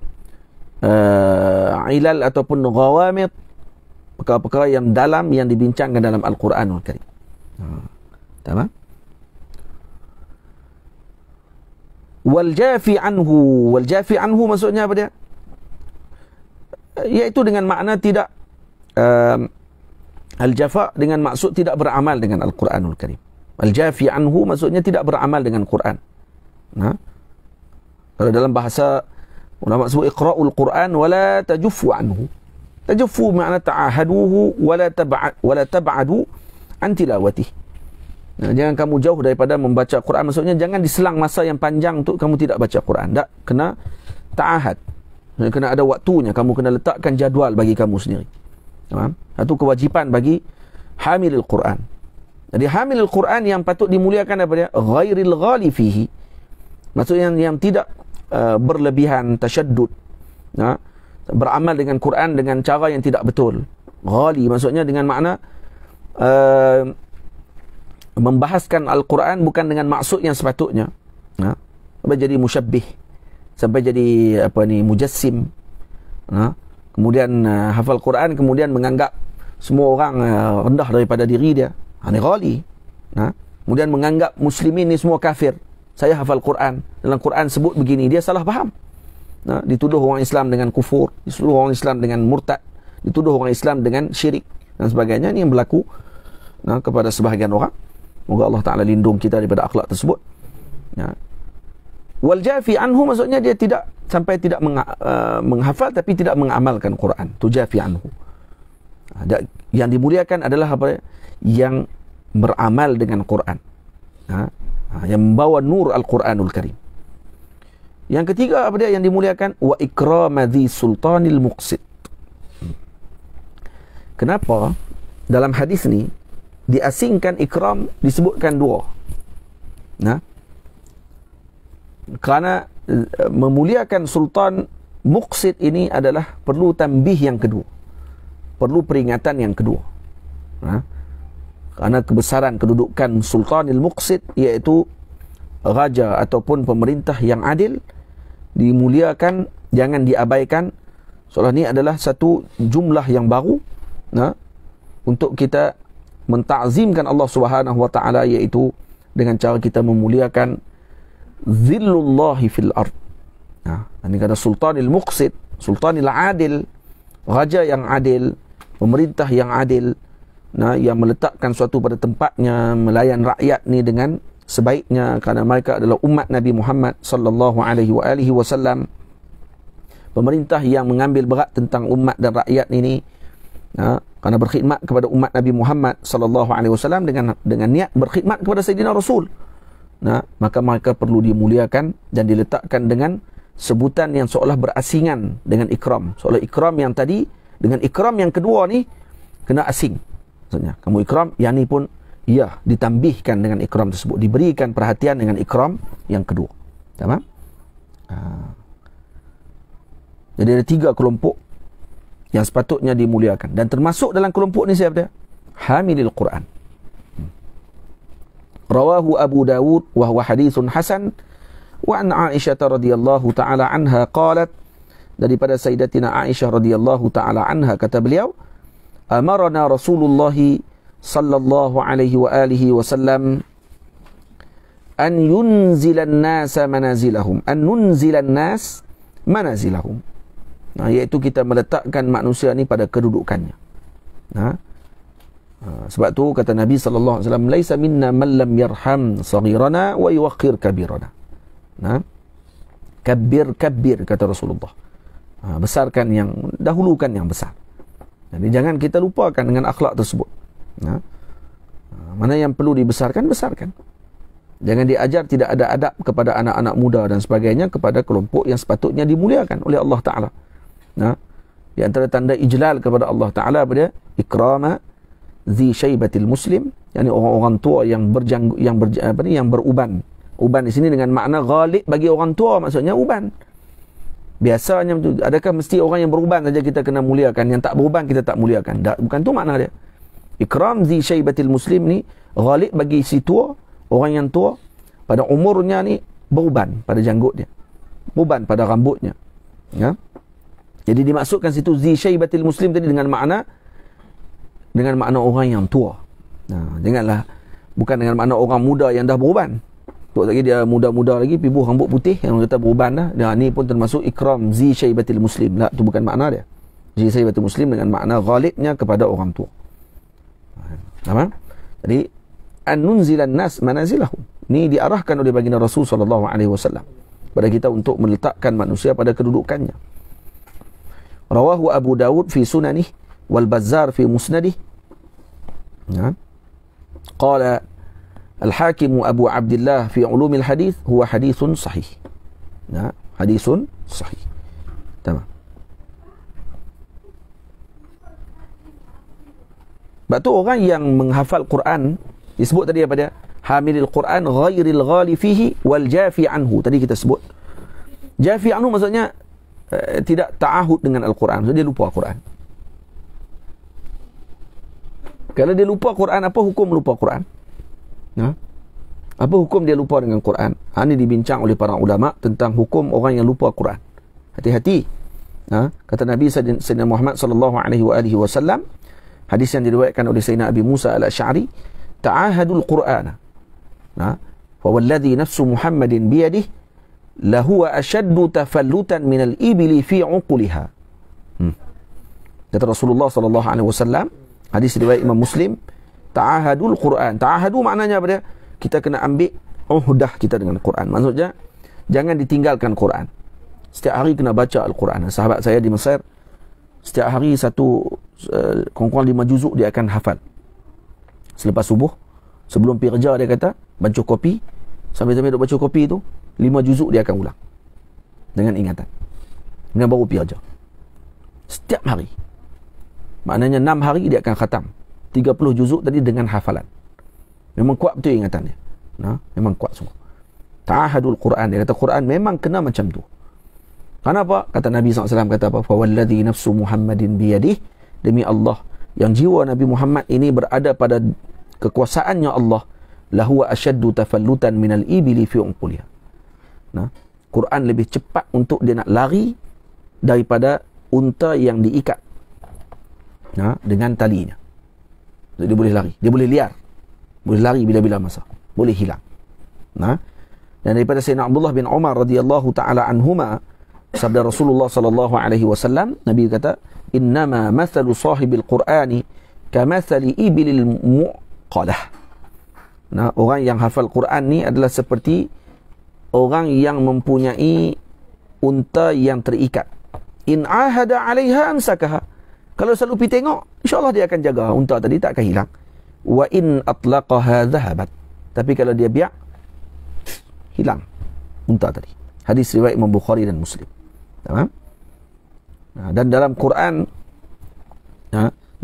Speaker 1: uh, ilal ataupun ghawamit perkara-perkara yang dalam yang dibincangkan dalam Al-Quranul Karim. Tamam? Wal jafi anhu. Wal jafi anhu maksudnya apa dia? Eh, iaitu dengan makna tidak um, Al-Jafa dengan maksud tidak beramal dengan Al-Quranul Karim. Al-Jafi anhu maksudnya tidak beramal dengan Quran. Nah, kalau dalam bahasa ulama sebut iqra'ul Quran wala tajuffu anhu. Tajuffu makna ta'ahaduhu wala tab'adu tab antilawati. Nah, jangan kamu jauh daripada membaca Quran. Maksudnya jangan diselang masa yang panjang untuk kamu tidak baca Quran. Tak kena taahat. Kena ada waktunya. Kamu kena letakkan jadual bagi kamu sendiri. Faham? Itu kewajipan bagi hamil quran Jadi hamil quran yang patut dimuliakan apa dia? Gairil ghali fihi. Maksudnya yang, yang tidak uh, berlebihan, tashaddud. Nah, beramal dengan Quran dengan cara yang tidak betul. Ghali maksudnya dengan makna uh, membahaskan Al-Quran bukan dengan maksud yang sepatutnya. Ha? Sampai jadi musyabbih. Sampai jadi apa ni mujassim. Ha? Kemudian uh, hafal Quran kemudian menganggap semua orang uh, rendah daripada diri dia. Ini ha, ghali. Ha? Kemudian menganggap muslimin ni semua kafir. Saya hafal Quran. Dalam Quran sebut begini. Dia salah faham. Ha? Dituduh orang Islam dengan kufur. Dituduh orang Islam dengan murtad. Dituduh orang Islam dengan syirik. Dan sebagainya. Ini yang berlaku ya, kepada sebahagian orang. Moga Allah Taala lindung kita daripada akhlak tersebut. Ya. Wal anhu maksudnya dia tidak sampai tidak meng, uh, menghafal tapi tidak mengamalkan Quran. Tu jafi anhu. Ada, ha, yang dimuliakan adalah apa? Yang beramal dengan Quran. Ha? Ha, yang membawa nur Al-Quranul Karim. Yang ketiga apa dia yang dimuliakan? Wa ikramadhi sultanil muqsid. Kenapa dalam hadis ni diasingkan ikram disebutkan dua. Nah. Kerana eh, memuliakan sultan muqsid ini adalah perlu tambih yang kedua. Perlu peringatan yang kedua. Nah. Kerana kebesaran kedudukan sultanil muqsid iaitu raja ataupun pemerintah yang adil dimuliakan jangan diabaikan. Soalnya ini adalah satu jumlah yang baru. Nah untuk kita mentazimkan Allah Subhanahu wa taala yaitu dengan cara kita memuliakan zillullah fil ard. Ya, ha, ini kata sultanil muqsit, sultanil adil, raja yang adil, pemerintah yang adil. Nah, yang meletakkan suatu pada tempatnya melayan rakyat ni dengan sebaiknya kerana mereka adalah umat Nabi Muhammad sallallahu alaihi wa alihi wasallam pemerintah yang mengambil berat tentang umat dan rakyat ini ya, ha? kerana berkhidmat kepada umat Nabi Muhammad sallallahu alaihi wasallam dengan dengan niat berkhidmat kepada Sayyidina Rasul. Ya, maka mereka perlu dimuliakan dan diletakkan dengan sebutan yang seolah berasingan dengan ikram. Seolah ikram yang tadi dengan ikram yang kedua ni kena asing. Maksudnya, kamu ikram, yang ni pun ya ditambihkan dengan ikram tersebut, diberikan perhatian dengan ikram yang kedua. Tamam? Ha. Jadi ada tiga kelompok yang sepatutnya dimuliakan dan termasuk dalam kelompok ni siapa dia? Hamilil Quran. Rawahu Abu Dawud wa huwa hadisun hasan wa an Aisyah radhiyallahu taala anha qalat daripada Sayyidatina Aisyah radhiyallahu taala anha kata beliau amarna Rasulullah sallallahu alaihi wa alihi wasallam an yunzilan nas manazilahum an nunzilan nas manazilahum ha, iaitu kita meletakkan manusia ni pada kedudukannya ha? Ha, sebab tu kata Nabi sallallahu alaihi wasallam laisa minna man lam yarham saghirana wa yuakhir kabirana ha? kabir kabir kata Rasulullah ha, besarkan yang dahulukan yang besar jadi jangan kita lupakan dengan akhlak tersebut ha? Ha, mana yang perlu dibesarkan besarkan Jangan diajar tidak ada adab kepada anak-anak muda dan sebagainya kepada kelompok yang sepatutnya dimuliakan oleh Allah Ta'ala. Nah, di antara tanda ijlal kepada Allah Taala apa dia? Ikrama zi syaibatil muslim, yani orang-orang tua yang berjang yang ber, apa ni yang beruban. Uban di sini dengan makna ghalib bagi orang tua maksudnya uban. Biasanya adakah mesti orang yang beruban saja kita kena muliakan, yang tak beruban kita tak muliakan. Tak, bukan tu makna dia. Ikram zi syaibatil muslim ni ghalib bagi si tua, orang yang tua pada umurnya ni beruban pada janggut dia. Beruban pada rambutnya. Ya. Yeah? Jadi dimaksudkan situ zi syaibatil muslim tadi dengan makna dengan makna orang yang tua. Nah, ha, janganlah bukan dengan makna orang muda yang dah beruban. Tu lagi dia muda-muda lagi pibuh rambut putih yang kata beruban dah. Dan ni pun termasuk ikram zi syaibatil muslim. Lah tu bukan makna dia. Zi syaibatil muslim dengan makna ghalibnya kepada orang tua. Sama? Ha, Jadi an nunzilan nas manazilahum. Ni diarahkan oleh baginda Rasul sallallahu alaihi wasallam pada kita untuk meletakkan manusia pada kedudukannya rawahu Abu Dawud fi sunanih wal Bazzar fi musnadih ya qala al Hakim Abu Abdullah fi ulum al hadis huwa hadisun sahih ya hadisun sahih tamam Batu orang yang menghafal Quran disebut tadi apa dia? Hamilil Quran ghairil ghali fihi wal jafi anhu. Tadi kita sebut. Jafi anhu maksudnya Eh, tidak ta'ahud dengan Al-Quran. So, dia lupa Al-Quran. Kalau dia lupa al Quran, apa hukum lupa al Quran? Ha? Apa hukum dia lupa dengan al Quran? Ha, ini dibincang oleh para ulama tentang hukum orang yang lupa al Quran. Hati-hati. Ha? Kata Nabi Sayyidina Muhammad sallallahu alaihi wasallam hadis yang diriwayatkan oleh Sayyidina Abi Musa Al-Asy'ari, "Ta'ahadul Qur'ana." Ha? Fa nafsu Muhammadin biyadihi lahuwa ashaddu tafallutan al-ibli fi uquliha. Hmm. Kata Rasulullah sallallahu alaihi wasallam, hadis riwayat Imam Muslim, ta'ahadul Quran. Ta'ahadu maknanya apa dia? Kita kena ambil uhdah kita dengan Quran. Maksudnya jangan ditinggalkan Quran. Setiap hari kena baca Al-Quran. Sahabat saya di Mesir setiap hari satu uh, eh, kongkong lima juzuk dia akan hafal. Selepas subuh, sebelum pergi kerja dia kata, baca kopi. Sambil-sambil duk baca kopi tu, Lima juzuk dia akan ulang dengan ingatan dengan baru pi aja setiap hari maknanya enam hari dia akan khatam puluh juzuk tadi dengan hafalan memang kuat betul ingatannya, dia ha? memang kuat semua ta'ahadul Quran dia kata Quran memang kena macam tu kenapa kata Nabi SAW kata apa fawalladhi nafsu muhammadin biyadih demi Allah yang jiwa Nabi Muhammad ini berada pada kekuasaannya Allah lahu asyaddu tafallutan minal ibili fi umquliha Nah, Quran lebih cepat untuk dia nak lari daripada unta yang diikat. Nah, dengan talinya. Jadi dia boleh lari, dia boleh liar. Boleh lari bila-bila masa. Boleh hilang. Nah. Dan daripada Sayyidina Abdullah bin Umar radhiyallahu taala anhuma sabda Rasulullah sallallahu alaihi wasallam Nabi kata innama mathalu sahibil qur'ani kamathali ibilil muqalah nah orang yang hafal Quran ni adalah seperti orang yang mempunyai unta yang terikat. In ahada alaiha amsakaha. Kalau selalu pergi tengok, insyaAllah dia akan jaga unta tadi, tak akan hilang. Wa in atlaqaha zahabat. Tapi kalau dia biak, hilang unta tadi. Hadis riwayat Imam Bukhari dan Muslim. Tamam? dan dalam Quran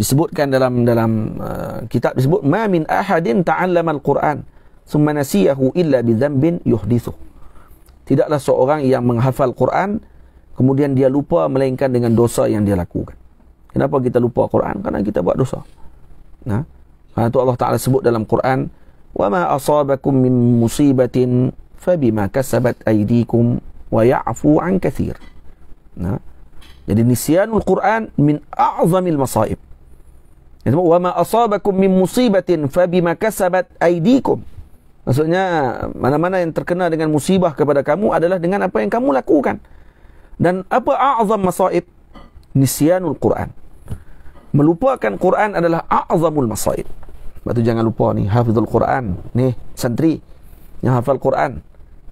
Speaker 1: disebutkan dalam dalam uh, kitab disebut ma min ahadin ta'allama al-Quran thumma nasiyahu illa bi dhanbin yuhdithuhu tidaklah seorang yang menghafal Quran kemudian dia lupa melainkan dengan dosa yang dia lakukan kenapa kita lupa Quran karena kita buat dosa nah karena itu Allah taala sebut dalam Quran wa ma asabakum min musibatin fabima kasabat aydikum wa ya'fu an nah jadi nisyanul Quran min a'zamil masaib wa ma asabakum min musibatin fabima kasabat aydikum Maksudnya, mana-mana yang terkena dengan musibah kepada kamu adalah dengan apa yang kamu lakukan. Dan apa a'zam masaid? Nisyanul Quran. Melupakan Quran adalah a'zamul masaid. Sebab jangan lupa ni, hafizul Quran. Ni, santri yang hafal Quran.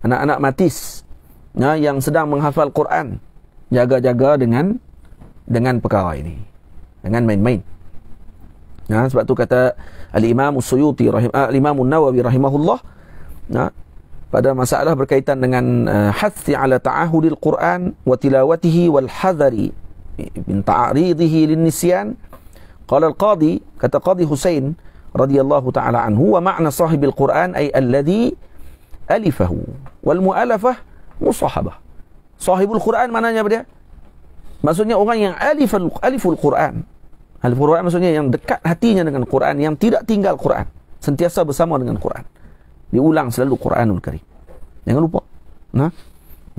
Speaker 1: Anak-anak matis ya, yang sedang menghafal Quran. Jaga-jaga dengan dengan perkara ini. Dengan main-main. Ha, sebab tu kata Al-Imam Suyuti rahim, uh, Al-Imam Nawawi rahimahullah ha, pada masalah berkaitan dengan uh, hathi ala ta'ahudil Quran wa tilawatihi wal hadhari bin ta'aridihi lin nisyan qala al-qadi kata qadi Husain radhiyallahu ta'ala anhu wa ma'na sahibil Quran ay alladhi alifahu wal mu'alafah musahabah sahibul Quran maknanya apa dia maksudnya orang yang alif alif al-Quran al- Al-Furqan maksudnya yang dekat hatinya dengan Quran, yang tidak tinggal Quran. Sentiasa bersama dengan Quran. Diulang selalu Quranul Karim. Jangan lupa. Nah.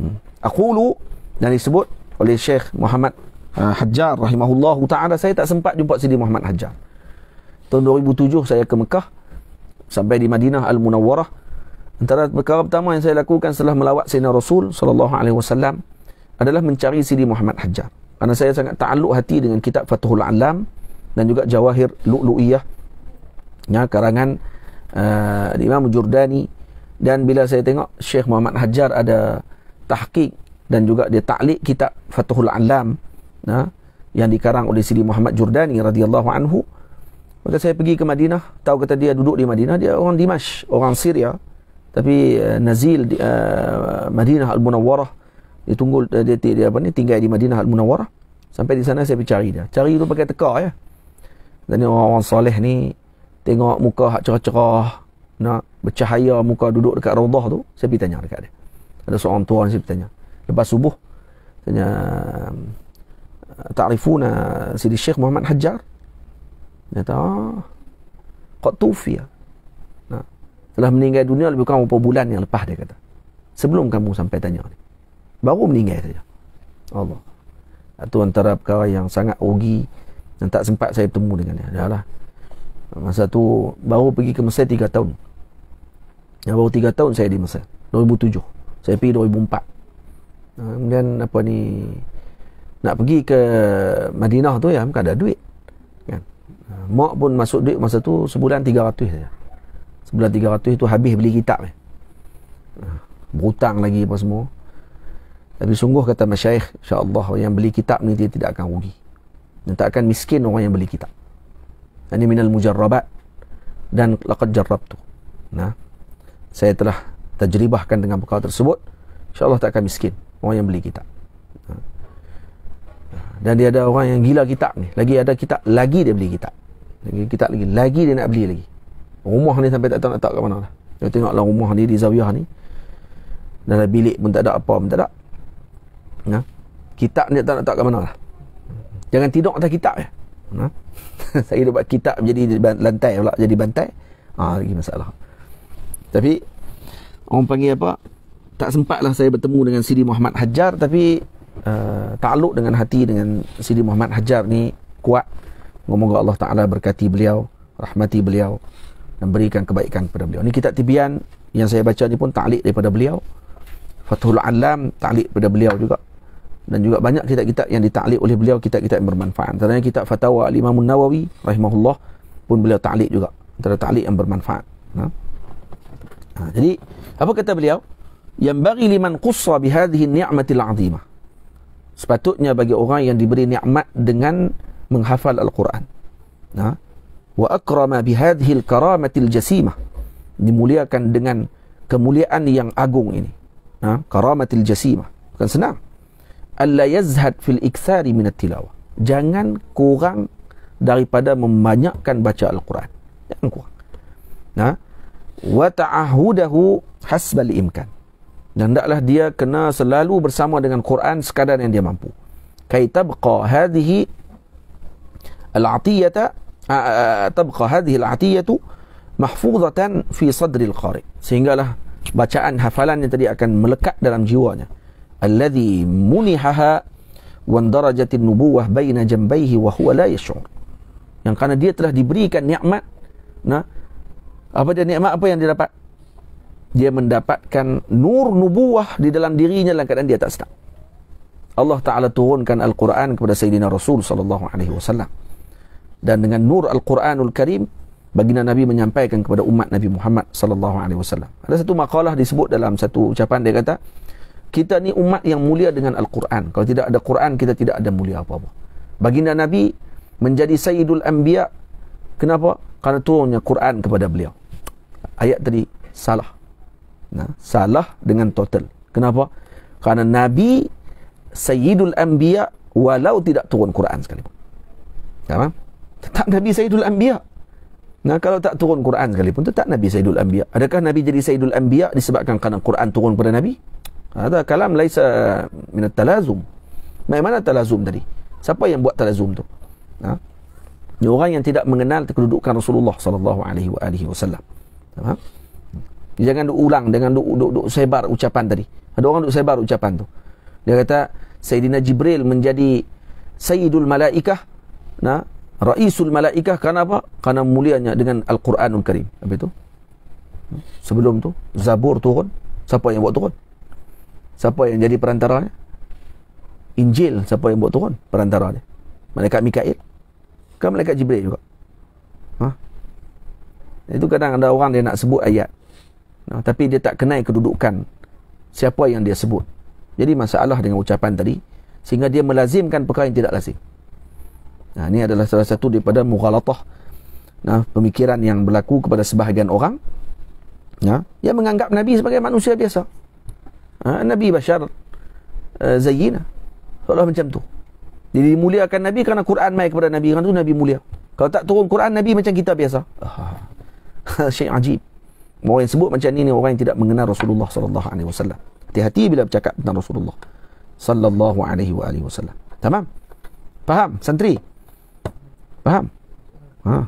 Speaker 1: Hmm. Aqulu dan disebut oleh Syekh Muhammad uh, Hajjar rahimahullah ta'ala. Saya tak sempat jumpa Sidi Muhammad Hajjar. Tahun 2007 saya ke Mekah. Sampai di Madinah Al-Munawwarah. Antara perkara pertama yang saya lakukan setelah melawat Sayyidina Rasul SAW adalah mencari Sidi Muhammad Hajjar. Karena saya sangat ta'aluk hati dengan kitab Fathul Alam dan juga Jawahir Lu'lu'iyah ya, karangan uh, Imam Jurdani dan bila saya tengok Syekh Muhammad Hajar ada tahqiq dan juga dia ta'liq kitab Fathul Alam ya, yang dikarang oleh Sidi Muhammad Jurdani radhiyallahu anhu maka saya pergi ke Madinah tahu kata dia duduk di Madinah dia orang Dimash orang Syria tapi uh, nazil di, uh, Madinah Al-Munawwarah dia tunggu eh, dia, dia, dia apa ni tinggal di Madinah Al Munawwarah sampai di sana saya pergi cari dia cari tu pakai teka ya dan ni orang-orang soleh ni tengok muka hak cerah-cerah nak bercahaya muka duduk dekat raudhah tu saya pergi tanya dekat dia ada seorang tuan saya bertanya lepas subuh tanya ah, ta'rifuna Sidi Syekh Muhammad Hajar dia kata ah, qad tufiya nah, telah meninggal dunia lebih kurang beberapa bulan yang lepas dia kata sebelum kamu sampai tanya ni baru meninggal saja. Allah. Itu antara perkara yang sangat rugi dan tak sempat saya bertemu dengan dia. Dahlah. Masa tu baru pergi ke Mesir 3 tahun. Ya, baru 3 tahun saya di Mesir. 2007. Saya pergi 2004. Ha, kemudian apa ni nak pergi ke Madinah tu ya bukan ada duit. Kan? Ha, mak pun masuk duit masa tu sebulan 300 saja. Sebulan 300 tu habis beli kitab. Ha, berhutang lagi apa semua. Tapi sungguh kata masyayikh, insyaAllah orang yang beli kitab ni dia tidak akan rugi. Dia tak akan miskin orang yang beli kitab. Ini minal mujarrabat dan laqad jarrabtu. Nah, saya telah tajribahkan dengan perkara tersebut, insyaAllah tak akan miskin orang yang beli kitab. Dan dia ada orang yang gila kitab ni. Lagi ada kitab, lagi dia beli kitab. Lagi kitab lagi, lagi dia nak beli lagi. Rumah ni sampai tak tahu nak tak ke mana lah. Dia tengoklah rumah ni di Zawiyah ni. Dalam bilik pun tak ada apa pun tak ada. Ya. Kitab dia tak nak tak ke mana lah. Jangan tidur atas kitab ya. Ha? Saya dah buat kitab jadi lantai pula. Jadi bantai. Ha, lagi masalah. Tapi, orang panggil apa? Tak sempatlah saya bertemu dengan Sidi Muhammad Hajar. Tapi, uh, takluk dengan hati dengan Sidi Muhammad Hajar ni kuat. Moga-moga Allah Ta'ala berkati beliau. Rahmati beliau. Dan berikan kebaikan kepada beliau. Ini kitab tibian yang saya baca ni pun ta'lik daripada beliau. Fathul Alam ta'lik daripada beliau juga dan juga banyak kitab-kitab yang ditaklik oleh beliau kitab-kitab yang bermanfaat antaranya kitab fatwa al-imam nawawi rahimahullah pun beliau taklik juga antara taklik yang bermanfaat ha? Ha, jadi apa kata beliau yang bagi liman qussa bi hadhihi ni'matil 'azimah sepatutnya bagi orang yang diberi nikmat dengan menghafal al-Quran ha? wa akrama bi hadhihi al-karamatil jasimah dimuliakan dengan kemuliaan yang agung ini ha? karamatil jasimah bukan senang Allah yazhad fil iksari min tilawah jangan kurang daripada membanyakkan baca al-Quran jangan kurang nah wa ta'ahudahu hasbal imkan dan hendaklah dia kena selalu bersama dengan Quran sekadar yang dia mampu kai tabqa hadhihi al-atiyata tabqa hadhihi al-atiyatu mahfuzatan fi sadri al-qari sehinggalah bacaan hafalan yang tadi akan melekat dalam jiwanya alladhi munihaha wan darajatin nubuwah baina jambaihi wa huwa la yashur yang kerana dia telah diberikan nikmat nah apa dia nikmat apa yang dia dapat dia mendapatkan nur nubuwah di dalam dirinya dalam keadaan dia tak sedar Allah taala turunkan al-Quran kepada Sayyidina Rasul sallallahu alaihi wasallam dan dengan nur al-Quranul Karim baginda Nabi menyampaikan kepada umat Nabi Muhammad sallallahu alaihi wasallam ada satu makalah disebut dalam satu ucapan dia kata kita ni umat yang mulia dengan Al-Quran. Kalau tidak ada Quran, kita tidak ada mulia apa-apa. Baginda Nabi menjadi Sayyidul Anbiya. Kenapa? Karena turunnya Quran kepada beliau. Ayat tadi salah. Nah, salah dengan total. Kenapa? Karena Nabi Sayyidul Anbiya walau tidak turun Quran sekalipun. Faham? Tetap Nabi Sayyidul Anbiya. Nah, kalau tak turun Quran sekalipun, tetap Nabi Sayyidul Anbiya. Adakah Nabi jadi Sayyidul Anbiya disebabkan kerana Quran turun kepada Nabi? Ada kalam laisa min at-talazum. Mai mana talazum tadi? Siapa yang buat talazum tu? Ha? Ini orang yang tidak mengenal kedudukan Rasulullah sallallahu alaihi wa alihi wasallam. Faham? Jangan duk ulang dengan duk, duk duk sebar ucapan tadi. Ada orang duk sebar ucapan tu. Dia kata Sayyidina Jibril menjadi Sayyidul Malaikah. na, Raisul Malaikah kenapa? Karena mulianya dengan Al-Quranul Karim. Apa itu? Sebelum tu Zabur turun. Siapa yang buat turun? siapa yang jadi perantara dia? Injil siapa yang buat turun perantara dia? Malaikat Mikail ke kan malaikat Jibril juga? Ha? Itu kadang ada orang dia nak sebut ayat. Ha? tapi dia tak kenai kedudukan siapa yang dia sebut. Jadi masalah dengan ucapan tadi sehingga dia melazimkan perkara yang tidak lazim. Nah, ha, ini adalah salah satu daripada mughalatah nah, ha, pemikiran yang berlaku kepada sebahagian orang ya, yang menganggap Nabi sebagai manusia biasa ha, Nabi Bashar uh, Zayyina Allah macam tu Jadi dimuliakan Nabi kerana Quran mai kepada Nabi Kerana tu Nabi mulia Kalau tak turun Quran Nabi macam kita biasa ah. Syekh Ajib Orang yang sebut macam ni ni orang yang tidak mengenal Rasulullah sallallahu alaihi wasallam. Hati-hati bila bercakap tentang Rasulullah sallallahu alaihi wa alihi wasallam. Tamam? Faham, santri? Faham? Ha.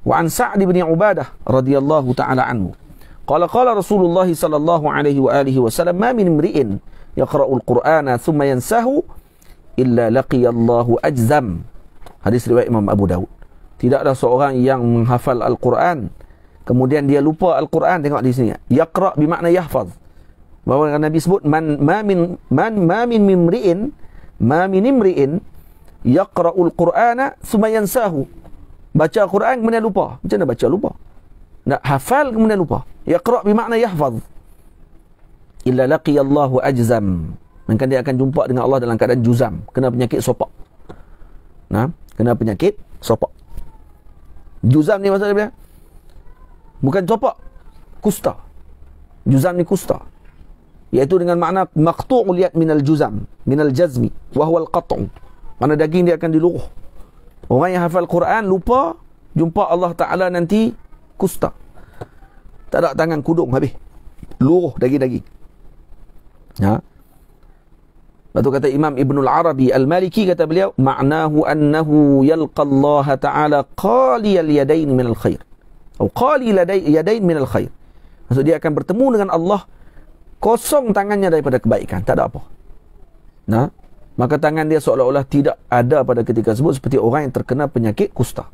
Speaker 1: Wa an Sa'd bin Ubadah radhiyallahu ta'ala anhu. Qala qala Rasulullah sallallahu alaihi wa alihi wa sallam ma min imri'in yaqra'u qurana thumma yansahu illa Allah ajzam. Hadis riwayat Imam Abu Dawud. Tidak ada seorang yang menghafal Al-Quran kemudian dia lupa Al-Quran tengok di sini. Yaqra bermakna yahfaz. Bahawa Nabi sebut man ma min man ma min imri'in ma min imri'in yaqra'ul Qur'ana thumma yansahu. Baca Al-Quran kemudian lupa. Macam mana baca lupa? nak hafal kemudian lupa. Yaqra bermakna yahfaz. Illa laqiya Allahu ajzam. Maka dia akan jumpa dengan Allah dalam keadaan juzam, kena penyakit sopak. Nah, kena penyakit sopak. Juzam ni maksud dia? Bukan sopak. Kusta. Juzam ni kusta. Iaitu dengan makna maqtu'ul yad minal juzam, minal jazmi, wa huwa al-qat'. Mana daging dia akan diluruh. Orang yang hafal Quran lupa jumpa Allah Taala nanti kusta. Tak ada tangan kudung habis. Luruh daging-daging. Ya. Ha? Lalu kata Imam Ibn Arabi Al-Maliki kata beliau, Ma'nahu annahu yalqa Allah Ta'ala qali al-yadain min al-khair. Atau qali al-yadain min al-khair. Maksud dia akan bertemu dengan Allah kosong tangannya daripada kebaikan. Tak ada apa. Nah, maka tangan dia seolah-olah tidak ada pada ketika tersebut seperti orang yang terkena penyakit kusta.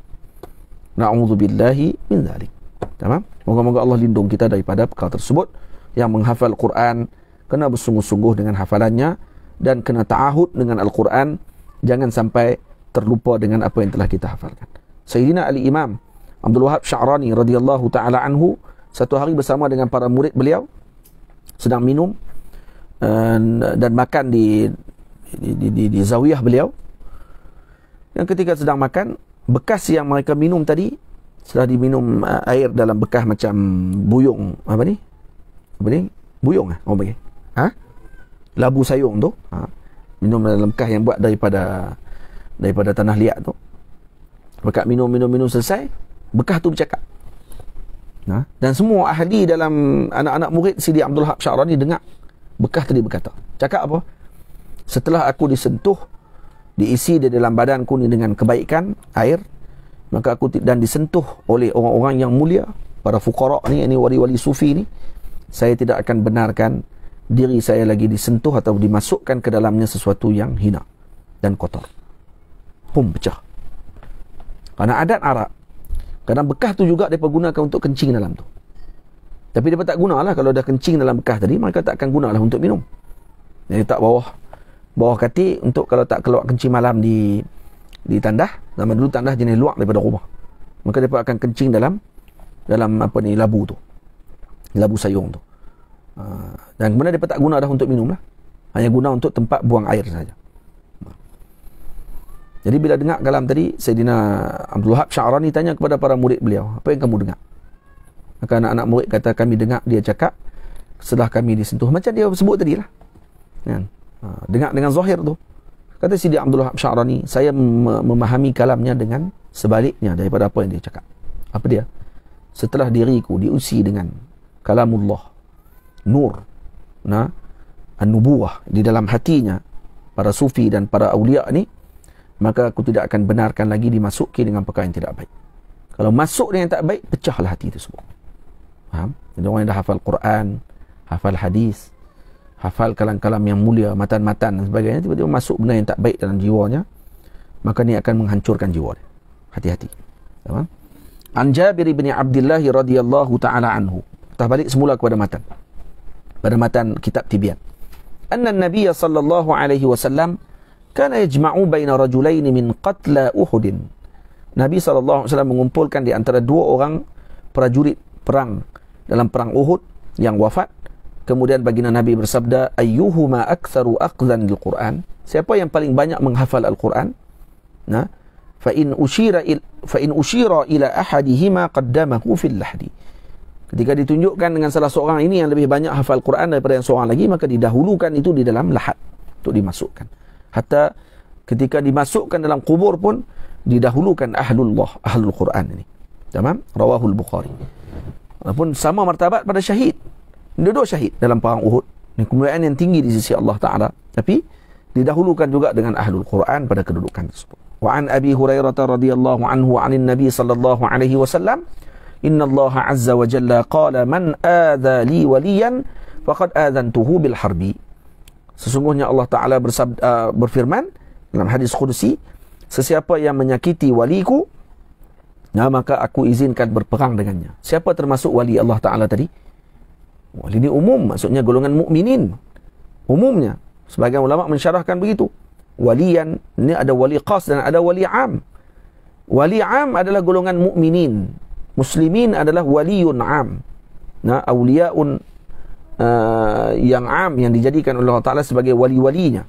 Speaker 1: Na'udzubillahi min zalik. Tamam? Moga-moga Allah lindung kita daripada perkara tersebut yang menghafal Quran kena bersungguh-sungguh dengan hafalannya dan kena ta'ahud dengan Al-Quran jangan sampai terlupa dengan apa yang telah kita hafalkan. Sayyidina Ali Imam Abdul Wahab Sha'rani radhiyallahu taala anhu satu hari bersama dengan para murid beliau sedang minum eh, dan makan di di di, di, di zawiyah beliau. Yang ketika sedang makan, bekas yang mereka minum tadi setelah diminum uh, air dalam bekas macam buyung apa ni apa ni buyung ah orang panggil ha labu sayung tu ha? minum dalam bekas yang buat daripada daripada tanah liat tu Bekat minum minum minum selesai bekas tu bercakap ha? dan semua ahli dalam anak-anak murid Sidi Abdul Hab Syahrah ni dengar bekas tadi berkata cakap apa setelah aku disentuh diisi dia dalam badanku ni dengan kebaikan air maka aku dan disentuh oleh orang-orang yang mulia para fuqara ni ini wali-wali sufi ni saya tidak akan benarkan diri saya lagi disentuh atau dimasukkan ke dalamnya sesuatu yang hina dan kotor pum pecah kerana adat Arab kadang bekah tu juga dia gunakan untuk kencing dalam tu tapi dia tak guna lah kalau dah kencing dalam bekah tadi maka tak akan guna lah untuk minum dia tak bawah bawah katik untuk kalau tak keluar kencing malam di di tandah zaman dulu tandah jenis luak daripada rumah maka dia akan kencing dalam dalam apa ni labu tu labu sayung tu dan kemudian dia tak guna dah untuk minum lah hanya guna untuk tempat buang air saja jadi bila dengar kalam tadi Sayyidina Abdul Wahab Sya'rani tanya kepada para murid beliau apa yang kamu dengar maka anak-anak murid kata kami dengar dia cakap setelah kami disentuh macam dia sebut tadi lah kan? Ah, dengar dengan zahir tu Kata Sidi Abdullah Absyara ni, saya memahami kalamnya dengan sebaliknya daripada apa yang dia cakap. Apa dia? Setelah diriku diusi dengan kalamullah, nur, na, an-nubuah di dalam hatinya, para sufi dan para awliya ni, maka aku tidak akan benarkan lagi dimasuki dengan perkara yang tidak baik. Kalau masuk dengan yang tak baik, pecahlah hati tersebut. Faham? Jadi orang yang dah hafal Quran, hafal hadis, hafal kalam-kalam yang mulia, matan-matan dan sebagainya, tiba-tiba masuk benda yang tak baik dalam jiwanya, maka ni akan menghancurkan jiwa dia. Hati-hati. Tama? An Jabir bin Abdullah radhiyallahu taala anhu. Kita balik semula kepada matan. Pada matan kitab Tibyan. Anna Nabi sallallahu alaihi wasallam kana yajma'u baina rajulain min qatla Uhud. Nabi sallallahu alaihi wasallam mengumpulkan di antara dua orang prajurit perang dalam perang Uhud yang wafat Kemudian baginda Nabi bersabda, "Ayyuhuma aktsaru aqlan lil-Qur'an?" Siapa yang paling banyak menghafal Al-Qur'an? Nah, fa'in in ushira il, fa ushira ila ahadihima qaddama kufil lahdi. Ketika ditunjukkan dengan salah seorang ini yang lebih banyak hafal Quran daripada yang seorang lagi, maka didahulukan itu di dalam lahat untuk dimasukkan. Hatta ketika dimasukkan dalam kubur pun didahulukan Allah, ahlul Quran ini. Tamam? Rawahul Bukhari. Walaupun sama martabat pada syahid, duduk syahid dalam perang Uhud. Ini kemuliaan yang tinggi di sisi Allah Ta'ala. Tapi, didahulukan juga dengan Ahlul Quran pada kedudukan tersebut. وعن أبي Hurairah radhiyallahu anhu, عنه Nabi sallallahu صلى wasallam, Inna Allah azza wa jalla Qala, Man من آذى لي وليا فقد آذنته بالحرب Sesungguhnya Allah Ta'ala bersabda, uh, berfirman dalam hadis Qudsi Sesiapa yang menyakiti waliku Nah maka aku izinkan berperang dengannya Siapa termasuk wali Allah Ta'ala tadi? Wali ini umum maksudnya golongan mukminin umumnya sebagian ulama mensyarahkan begitu walian ni ada wali khas dan ada wali am wali am adalah golongan mukminin muslimin adalah waliun am nah auliaun uh, eh, yang am yang dijadikan oleh Allah Taala sebagai wali-walinya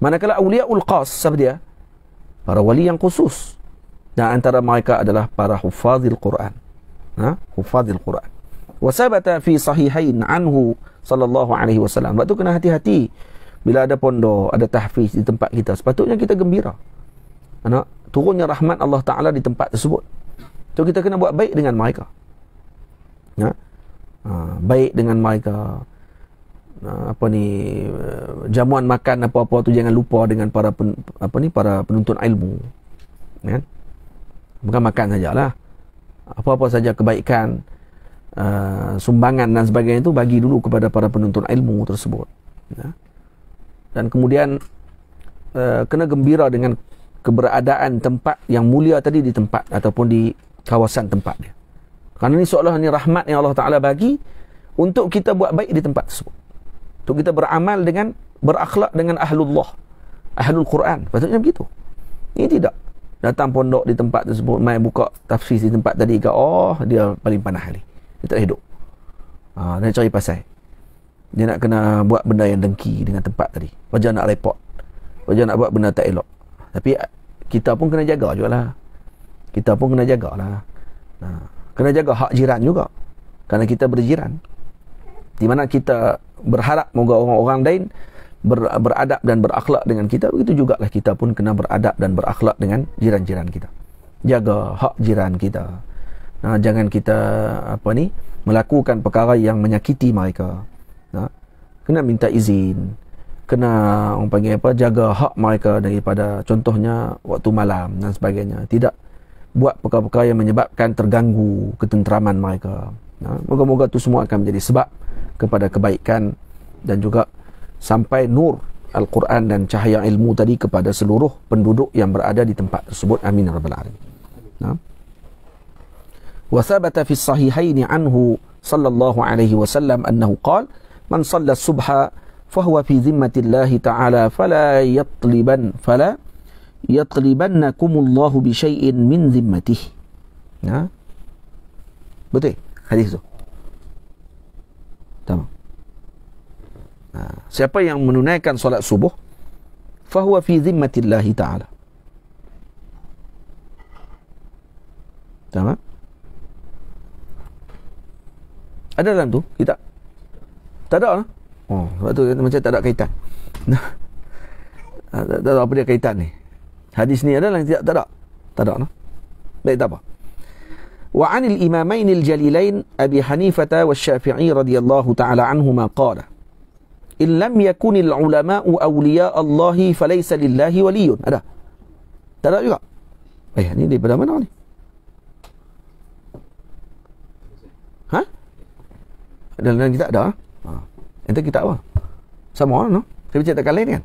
Speaker 1: manakala auliaul khas siapa dia para wali yang khusus dan antara mereka adalah para hufazil Quran nah hufazil Quran wasabata fi sahihain anhu sallallahu alaihi wasallam. Waktu kena hati-hati bila ada pondok, ada tahfiz di tempat kita, sepatutnya kita gembira. Anak, turunnya rahmat Allah Taala di tempat tersebut. Tu kita kena buat baik dengan mereka. Ya. Ha, baik dengan mereka. Ha, apa ni eh, jamuan makan apa-apa tu jangan lupa dengan para pen, apa ni para penuntut ilmu. Ya. Bukan makan sajalah. Apa-apa saja kebaikan, uh, sumbangan dan sebagainya itu bagi dulu kepada para penuntut ilmu tersebut. Ya. Dan kemudian uh, kena gembira dengan keberadaan tempat yang mulia tadi di tempat ataupun di kawasan tempatnya. Karena ini seolah ini rahmat yang Allah Ta'ala bagi untuk kita buat baik di tempat tersebut. Untuk kita beramal dengan, berakhlak dengan Ahlullah. Ahlul Quran. Patutnya begitu. Ini tidak. Datang pondok di tempat tersebut, main buka tafsir di tempat tadi. Oh, dia paling panah hari. Dia tak hidup ha, Dia nak cari pasal Dia nak kena buat benda yang dengki dengan tempat tadi Wajar nak repot Wajar nak buat benda tak elok Tapi kita pun kena jaga jugalah Kita pun kena jagalah ha, Kena jaga hak jiran juga Kerana kita berjiran di mana kita berharap moga orang-orang lain ber, beradab dan berakhlak dengan kita begitu jugalah kita pun kena beradab dan berakhlak dengan jiran-jiran kita jaga hak jiran kita ha, jangan kita apa ni melakukan perkara yang menyakiti mereka ha, kena minta izin kena orang panggil apa jaga hak mereka daripada contohnya waktu malam dan sebagainya tidak buat perkara-perkara yang menyebabkan terganggu ketenteraman mereka ha, moga-moga itu semua akan menjadi sebab kepada kebaikan dan juga sampai nur Al-Quran dan cahaya ilmu tadi kepada seluruh penduduk yang berada di tempat tersebut amin ya rabbal alamin ha? وثبت في الصحيحين عنه صلى الله عليه وسلم أنه قال من صلى الصبح فهو في ذمة الله تعالى فلا يطلبن فلا يطلبنكم الله بشيء من ذمته ya betul hadis تمام آه، siapa yang menunaikan solat subuh fahuwa fi zimmatillahi ta'ala tamam Ada dalam tu? Kita tak ada lah. Oh, sebab tu macam tak ada kaitan. Ah, tak, tak, tak, apa dia kaitan ni. Hadis ni ada lah tidak tak ada. Tak ada lah. Baik tak apa. Wa anil imamain jalilain Abi Hanifah wa Syafi'i radhiyallahu taala anhuma qala In lam yakunil ulama'u awliya Allahi falaysa lillahi waliyun. Ada. Tak ada juga. Eh, ni daripada mana ni? Ha? dan dalam kita ada ha. entah kita apa sama lah no? saya bercakap tak lain kan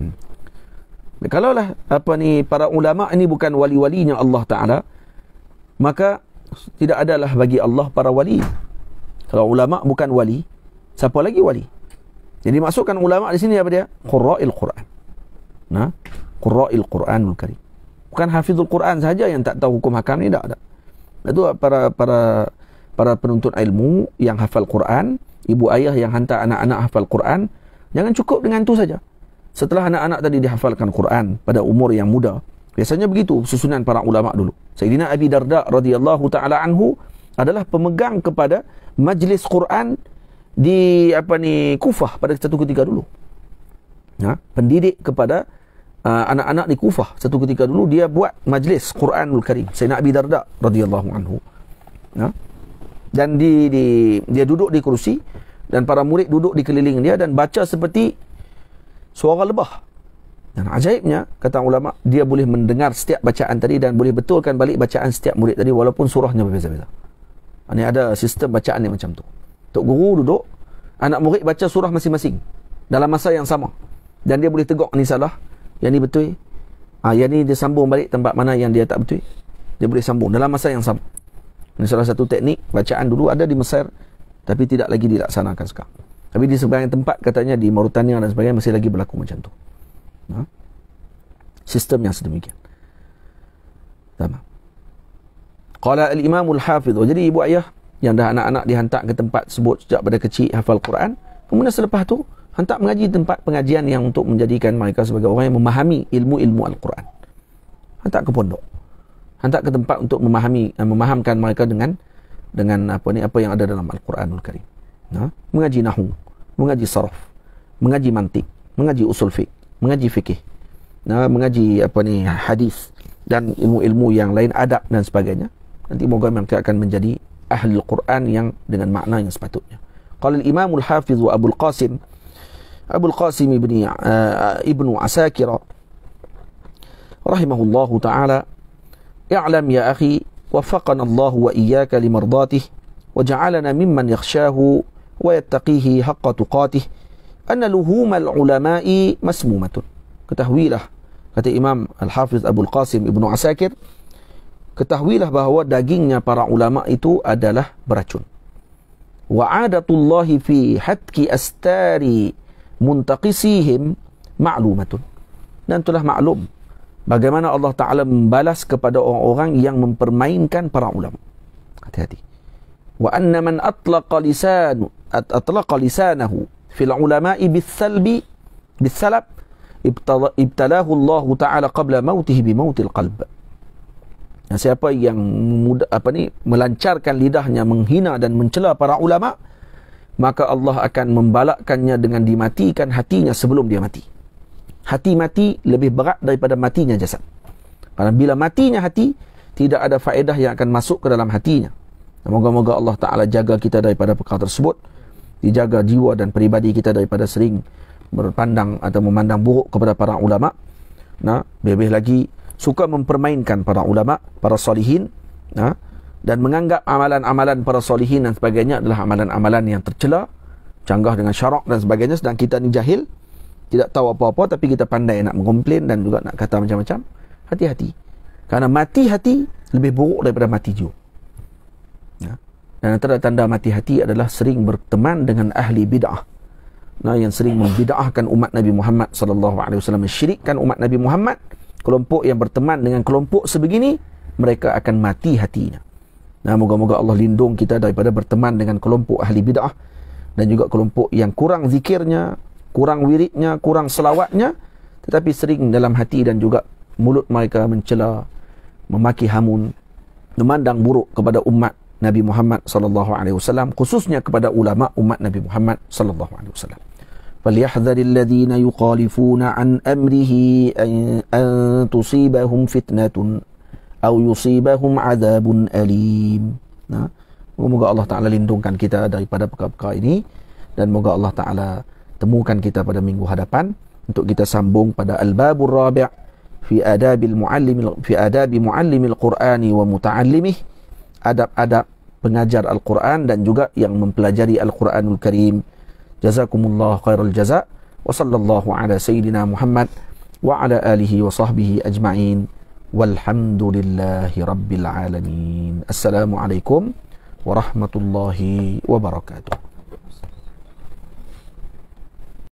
Speaker 1: hmm. kalau lah apa ni para ulama ini bukan wali-walinya Allah Ta'ala maka tidak adalah bagi Allah para wali kalau ulama bukan wali siapa lagi wali jadi masukkan ulama di sini apa dia qurra'il quran nah ha? qurra'il quranul karim bukan hafizul quran saja yang tak tahu hukum hakam ni tak ada itu para para para penuntut ilmu yang hafal Quran, ibu ayah yang hantar anak-anak hafal Quran, jangan cukup dengan itu saja. Setelah anak-anak tadi dihafalkan Quran pada umur yang muda, biasanya begitu susunan para ulama dulu. Sayyidina Abi Darda radhiyallahu taala anhu adalah pemegang kepada majlis Quran di apa ni Kufah pada satu ketika dulu. Ya, pendidik kepada uh, anak-anak di Kufah satu ketika dulu dia buat majlis Quranul Karim. Sayyidina Abi Darda radhiyallahu anhu. Ya dan di, di dia duduk di kerusi dan para murid duduk di keliling dia dan baca seperti suara lebah. Dan ajaibnya kata ulama dia boleh mendengar setiap bacaan tadi dan boleh betulkan balik bacaan setiap murid tadi walaupun surahnya berbeza-beza. Ini ada sistem bacaan yang macam tu. Tok guru duduk, anak murid baca surah masing-masing dalam masa yang sama. Dan dia boleh tegur ni salah, yang ni betul. Ah ha, yang ni dia sambung balik tempat mana yang dia tak betul. Dia boleh sambung dalam masa yang sama. Ini salah satu teknik bacaan dulu ada di Mesir tapi tidak lagi dilaksanakan sekarang. Tapi di sebagian tempat katanya di Mauritania dan sebagainya masih lagi berlaku macam tu. Ha? Sistem yang sedemikian. Tamam. Qala al Imamul hafiz oh, Jadi ibu ayah yang dah anak-anak dihantar ke tempat sebut sejak pada kecil hafal Quran, kemudian selepas tu hantar mengaji tempat pengajian yang untuk menjadikan mereka sebagai orang yang memahami ilmu-ilmu al-Quran. Hantar ke pondok. Hantar ke tempat untuk memahami eh, memahamkan mereka dengan dengan apa ni apa yang ada dalam al-Quranul Karim. Ha? Mengaji nahwu, mengaji sarf, mengaji mantik, mengaji usul fiqh, mengaji fikih. Ha? mengaji apa ni hadis dan ilmu-ilmu yang lain adab dan sebagainya. Nanti moga mereka akan menjadi ahli al-Quran yang dengan makna yang sepatutnya. Qala al-Imam al-Hafiz Abu al-Qasim Abdul qasim ibn uh, eh, ibn Asakira rahimahullahu taala اعلم يا أخي وفقنا الله وإياك لمرضاته وجعلنا ممن يخشاه ويتقيه حق تقاته أن لهوم العلماء مسمومة كتهويله كت إمام الحافظ أبو القاسم ابن عساكر كتهويله بهو dagingnya برا ulama itu adalah beracun وعادة الله في حتك أستار منتقصيهم معلومة نانتلاه معلوم Bagaimana Allah Ta'ala membalas kepada orang-orang yang mempermainkan para ulama. Hati-hati. Wa anna man atlaqa lisanu at atlaqa lisanahu fil ulama'i bisalbi bisalab ibtalahu Allah Ta'ala qabla mautihi bi mautil qalb. siapa yang muda, apa ni melancarkan lidahnya menghina dan mencela para ulama maka Allah akan membalakkannya dengan dimatikan hatinya sebelum dia mati hati mati lebih berat daripada matinya jasad. Karena bila matinya hati, tidak ada faedah yang akan masuk ke dalam hatinya. Moga-moga Allah Ta'ala jaga kita daripada perkara tersebut. Dijaga jiwa dan peribadi kita daripada sering berpandang atau memandang buruk kepada para ulama. Nah, lebih lagi suka mempermainkan para ulama, para solihin. Nah, dan menganggap amalan-amalan para solihin dan sebagainya adalah amalan-amalan yang tercela, canggah dengan syarak dan sebagainya sedang kita ni jahil tidak tahu apa-apa tapi kita pandai nak mengomplain dan juga nak kata macam-macam hati-hati kerana mati hati lebih buruk daripada mati jiwa ya. dan antara tanda mati hati adalah sering berteman dengan ahli bid'ah nah, yang sering membid'ahkan umat Nabi Muhammad SAW syirikkan umat Nabi Muhammad kelompok yang berteman dengan kelompok sebegini mereka akan mati hatinya Nah, moga-moga Allah lindung kita daripada berteman dengan kelompok ahli bid'ah dan juga kelompok yang kurang zikirnya, kurang wiridnya, kurang selawatnya, tetapi sering dalam hati dan juga mulut mereka mencela, memaki hamun, memandang buruk kepada umat Nabi Muhammad sallallahu alaihi wasallam, khususnya kepada ulama umat Nabi Muhammad sallallahu alaihi wasallam. فليحذر الذين an amrihi an tusibahum fitnatun, فتنة yusibahum يصيبهم alim. Nah, Semoga Allah Ta'ala lindungkan kita daripada perkara-perkara ini Dan moga Allah Ta'ala temukan kita pada minggu hadapan untuk kita sambung pada al-babur rabi' fi adabil muallim fi adabi muallimil qur'ani wa muta'allimih adab-adab pengajar al-Quran dan juga yang mempelajari al-Quranul Karim jazakumullah khairul jaza wa sallallahu ala sayyidina Muhammad wa ala alihi wa sahbihi ajma'in walhamdulillahi rabbil alamin assalamualaikum warahmatullahi wabarakatuh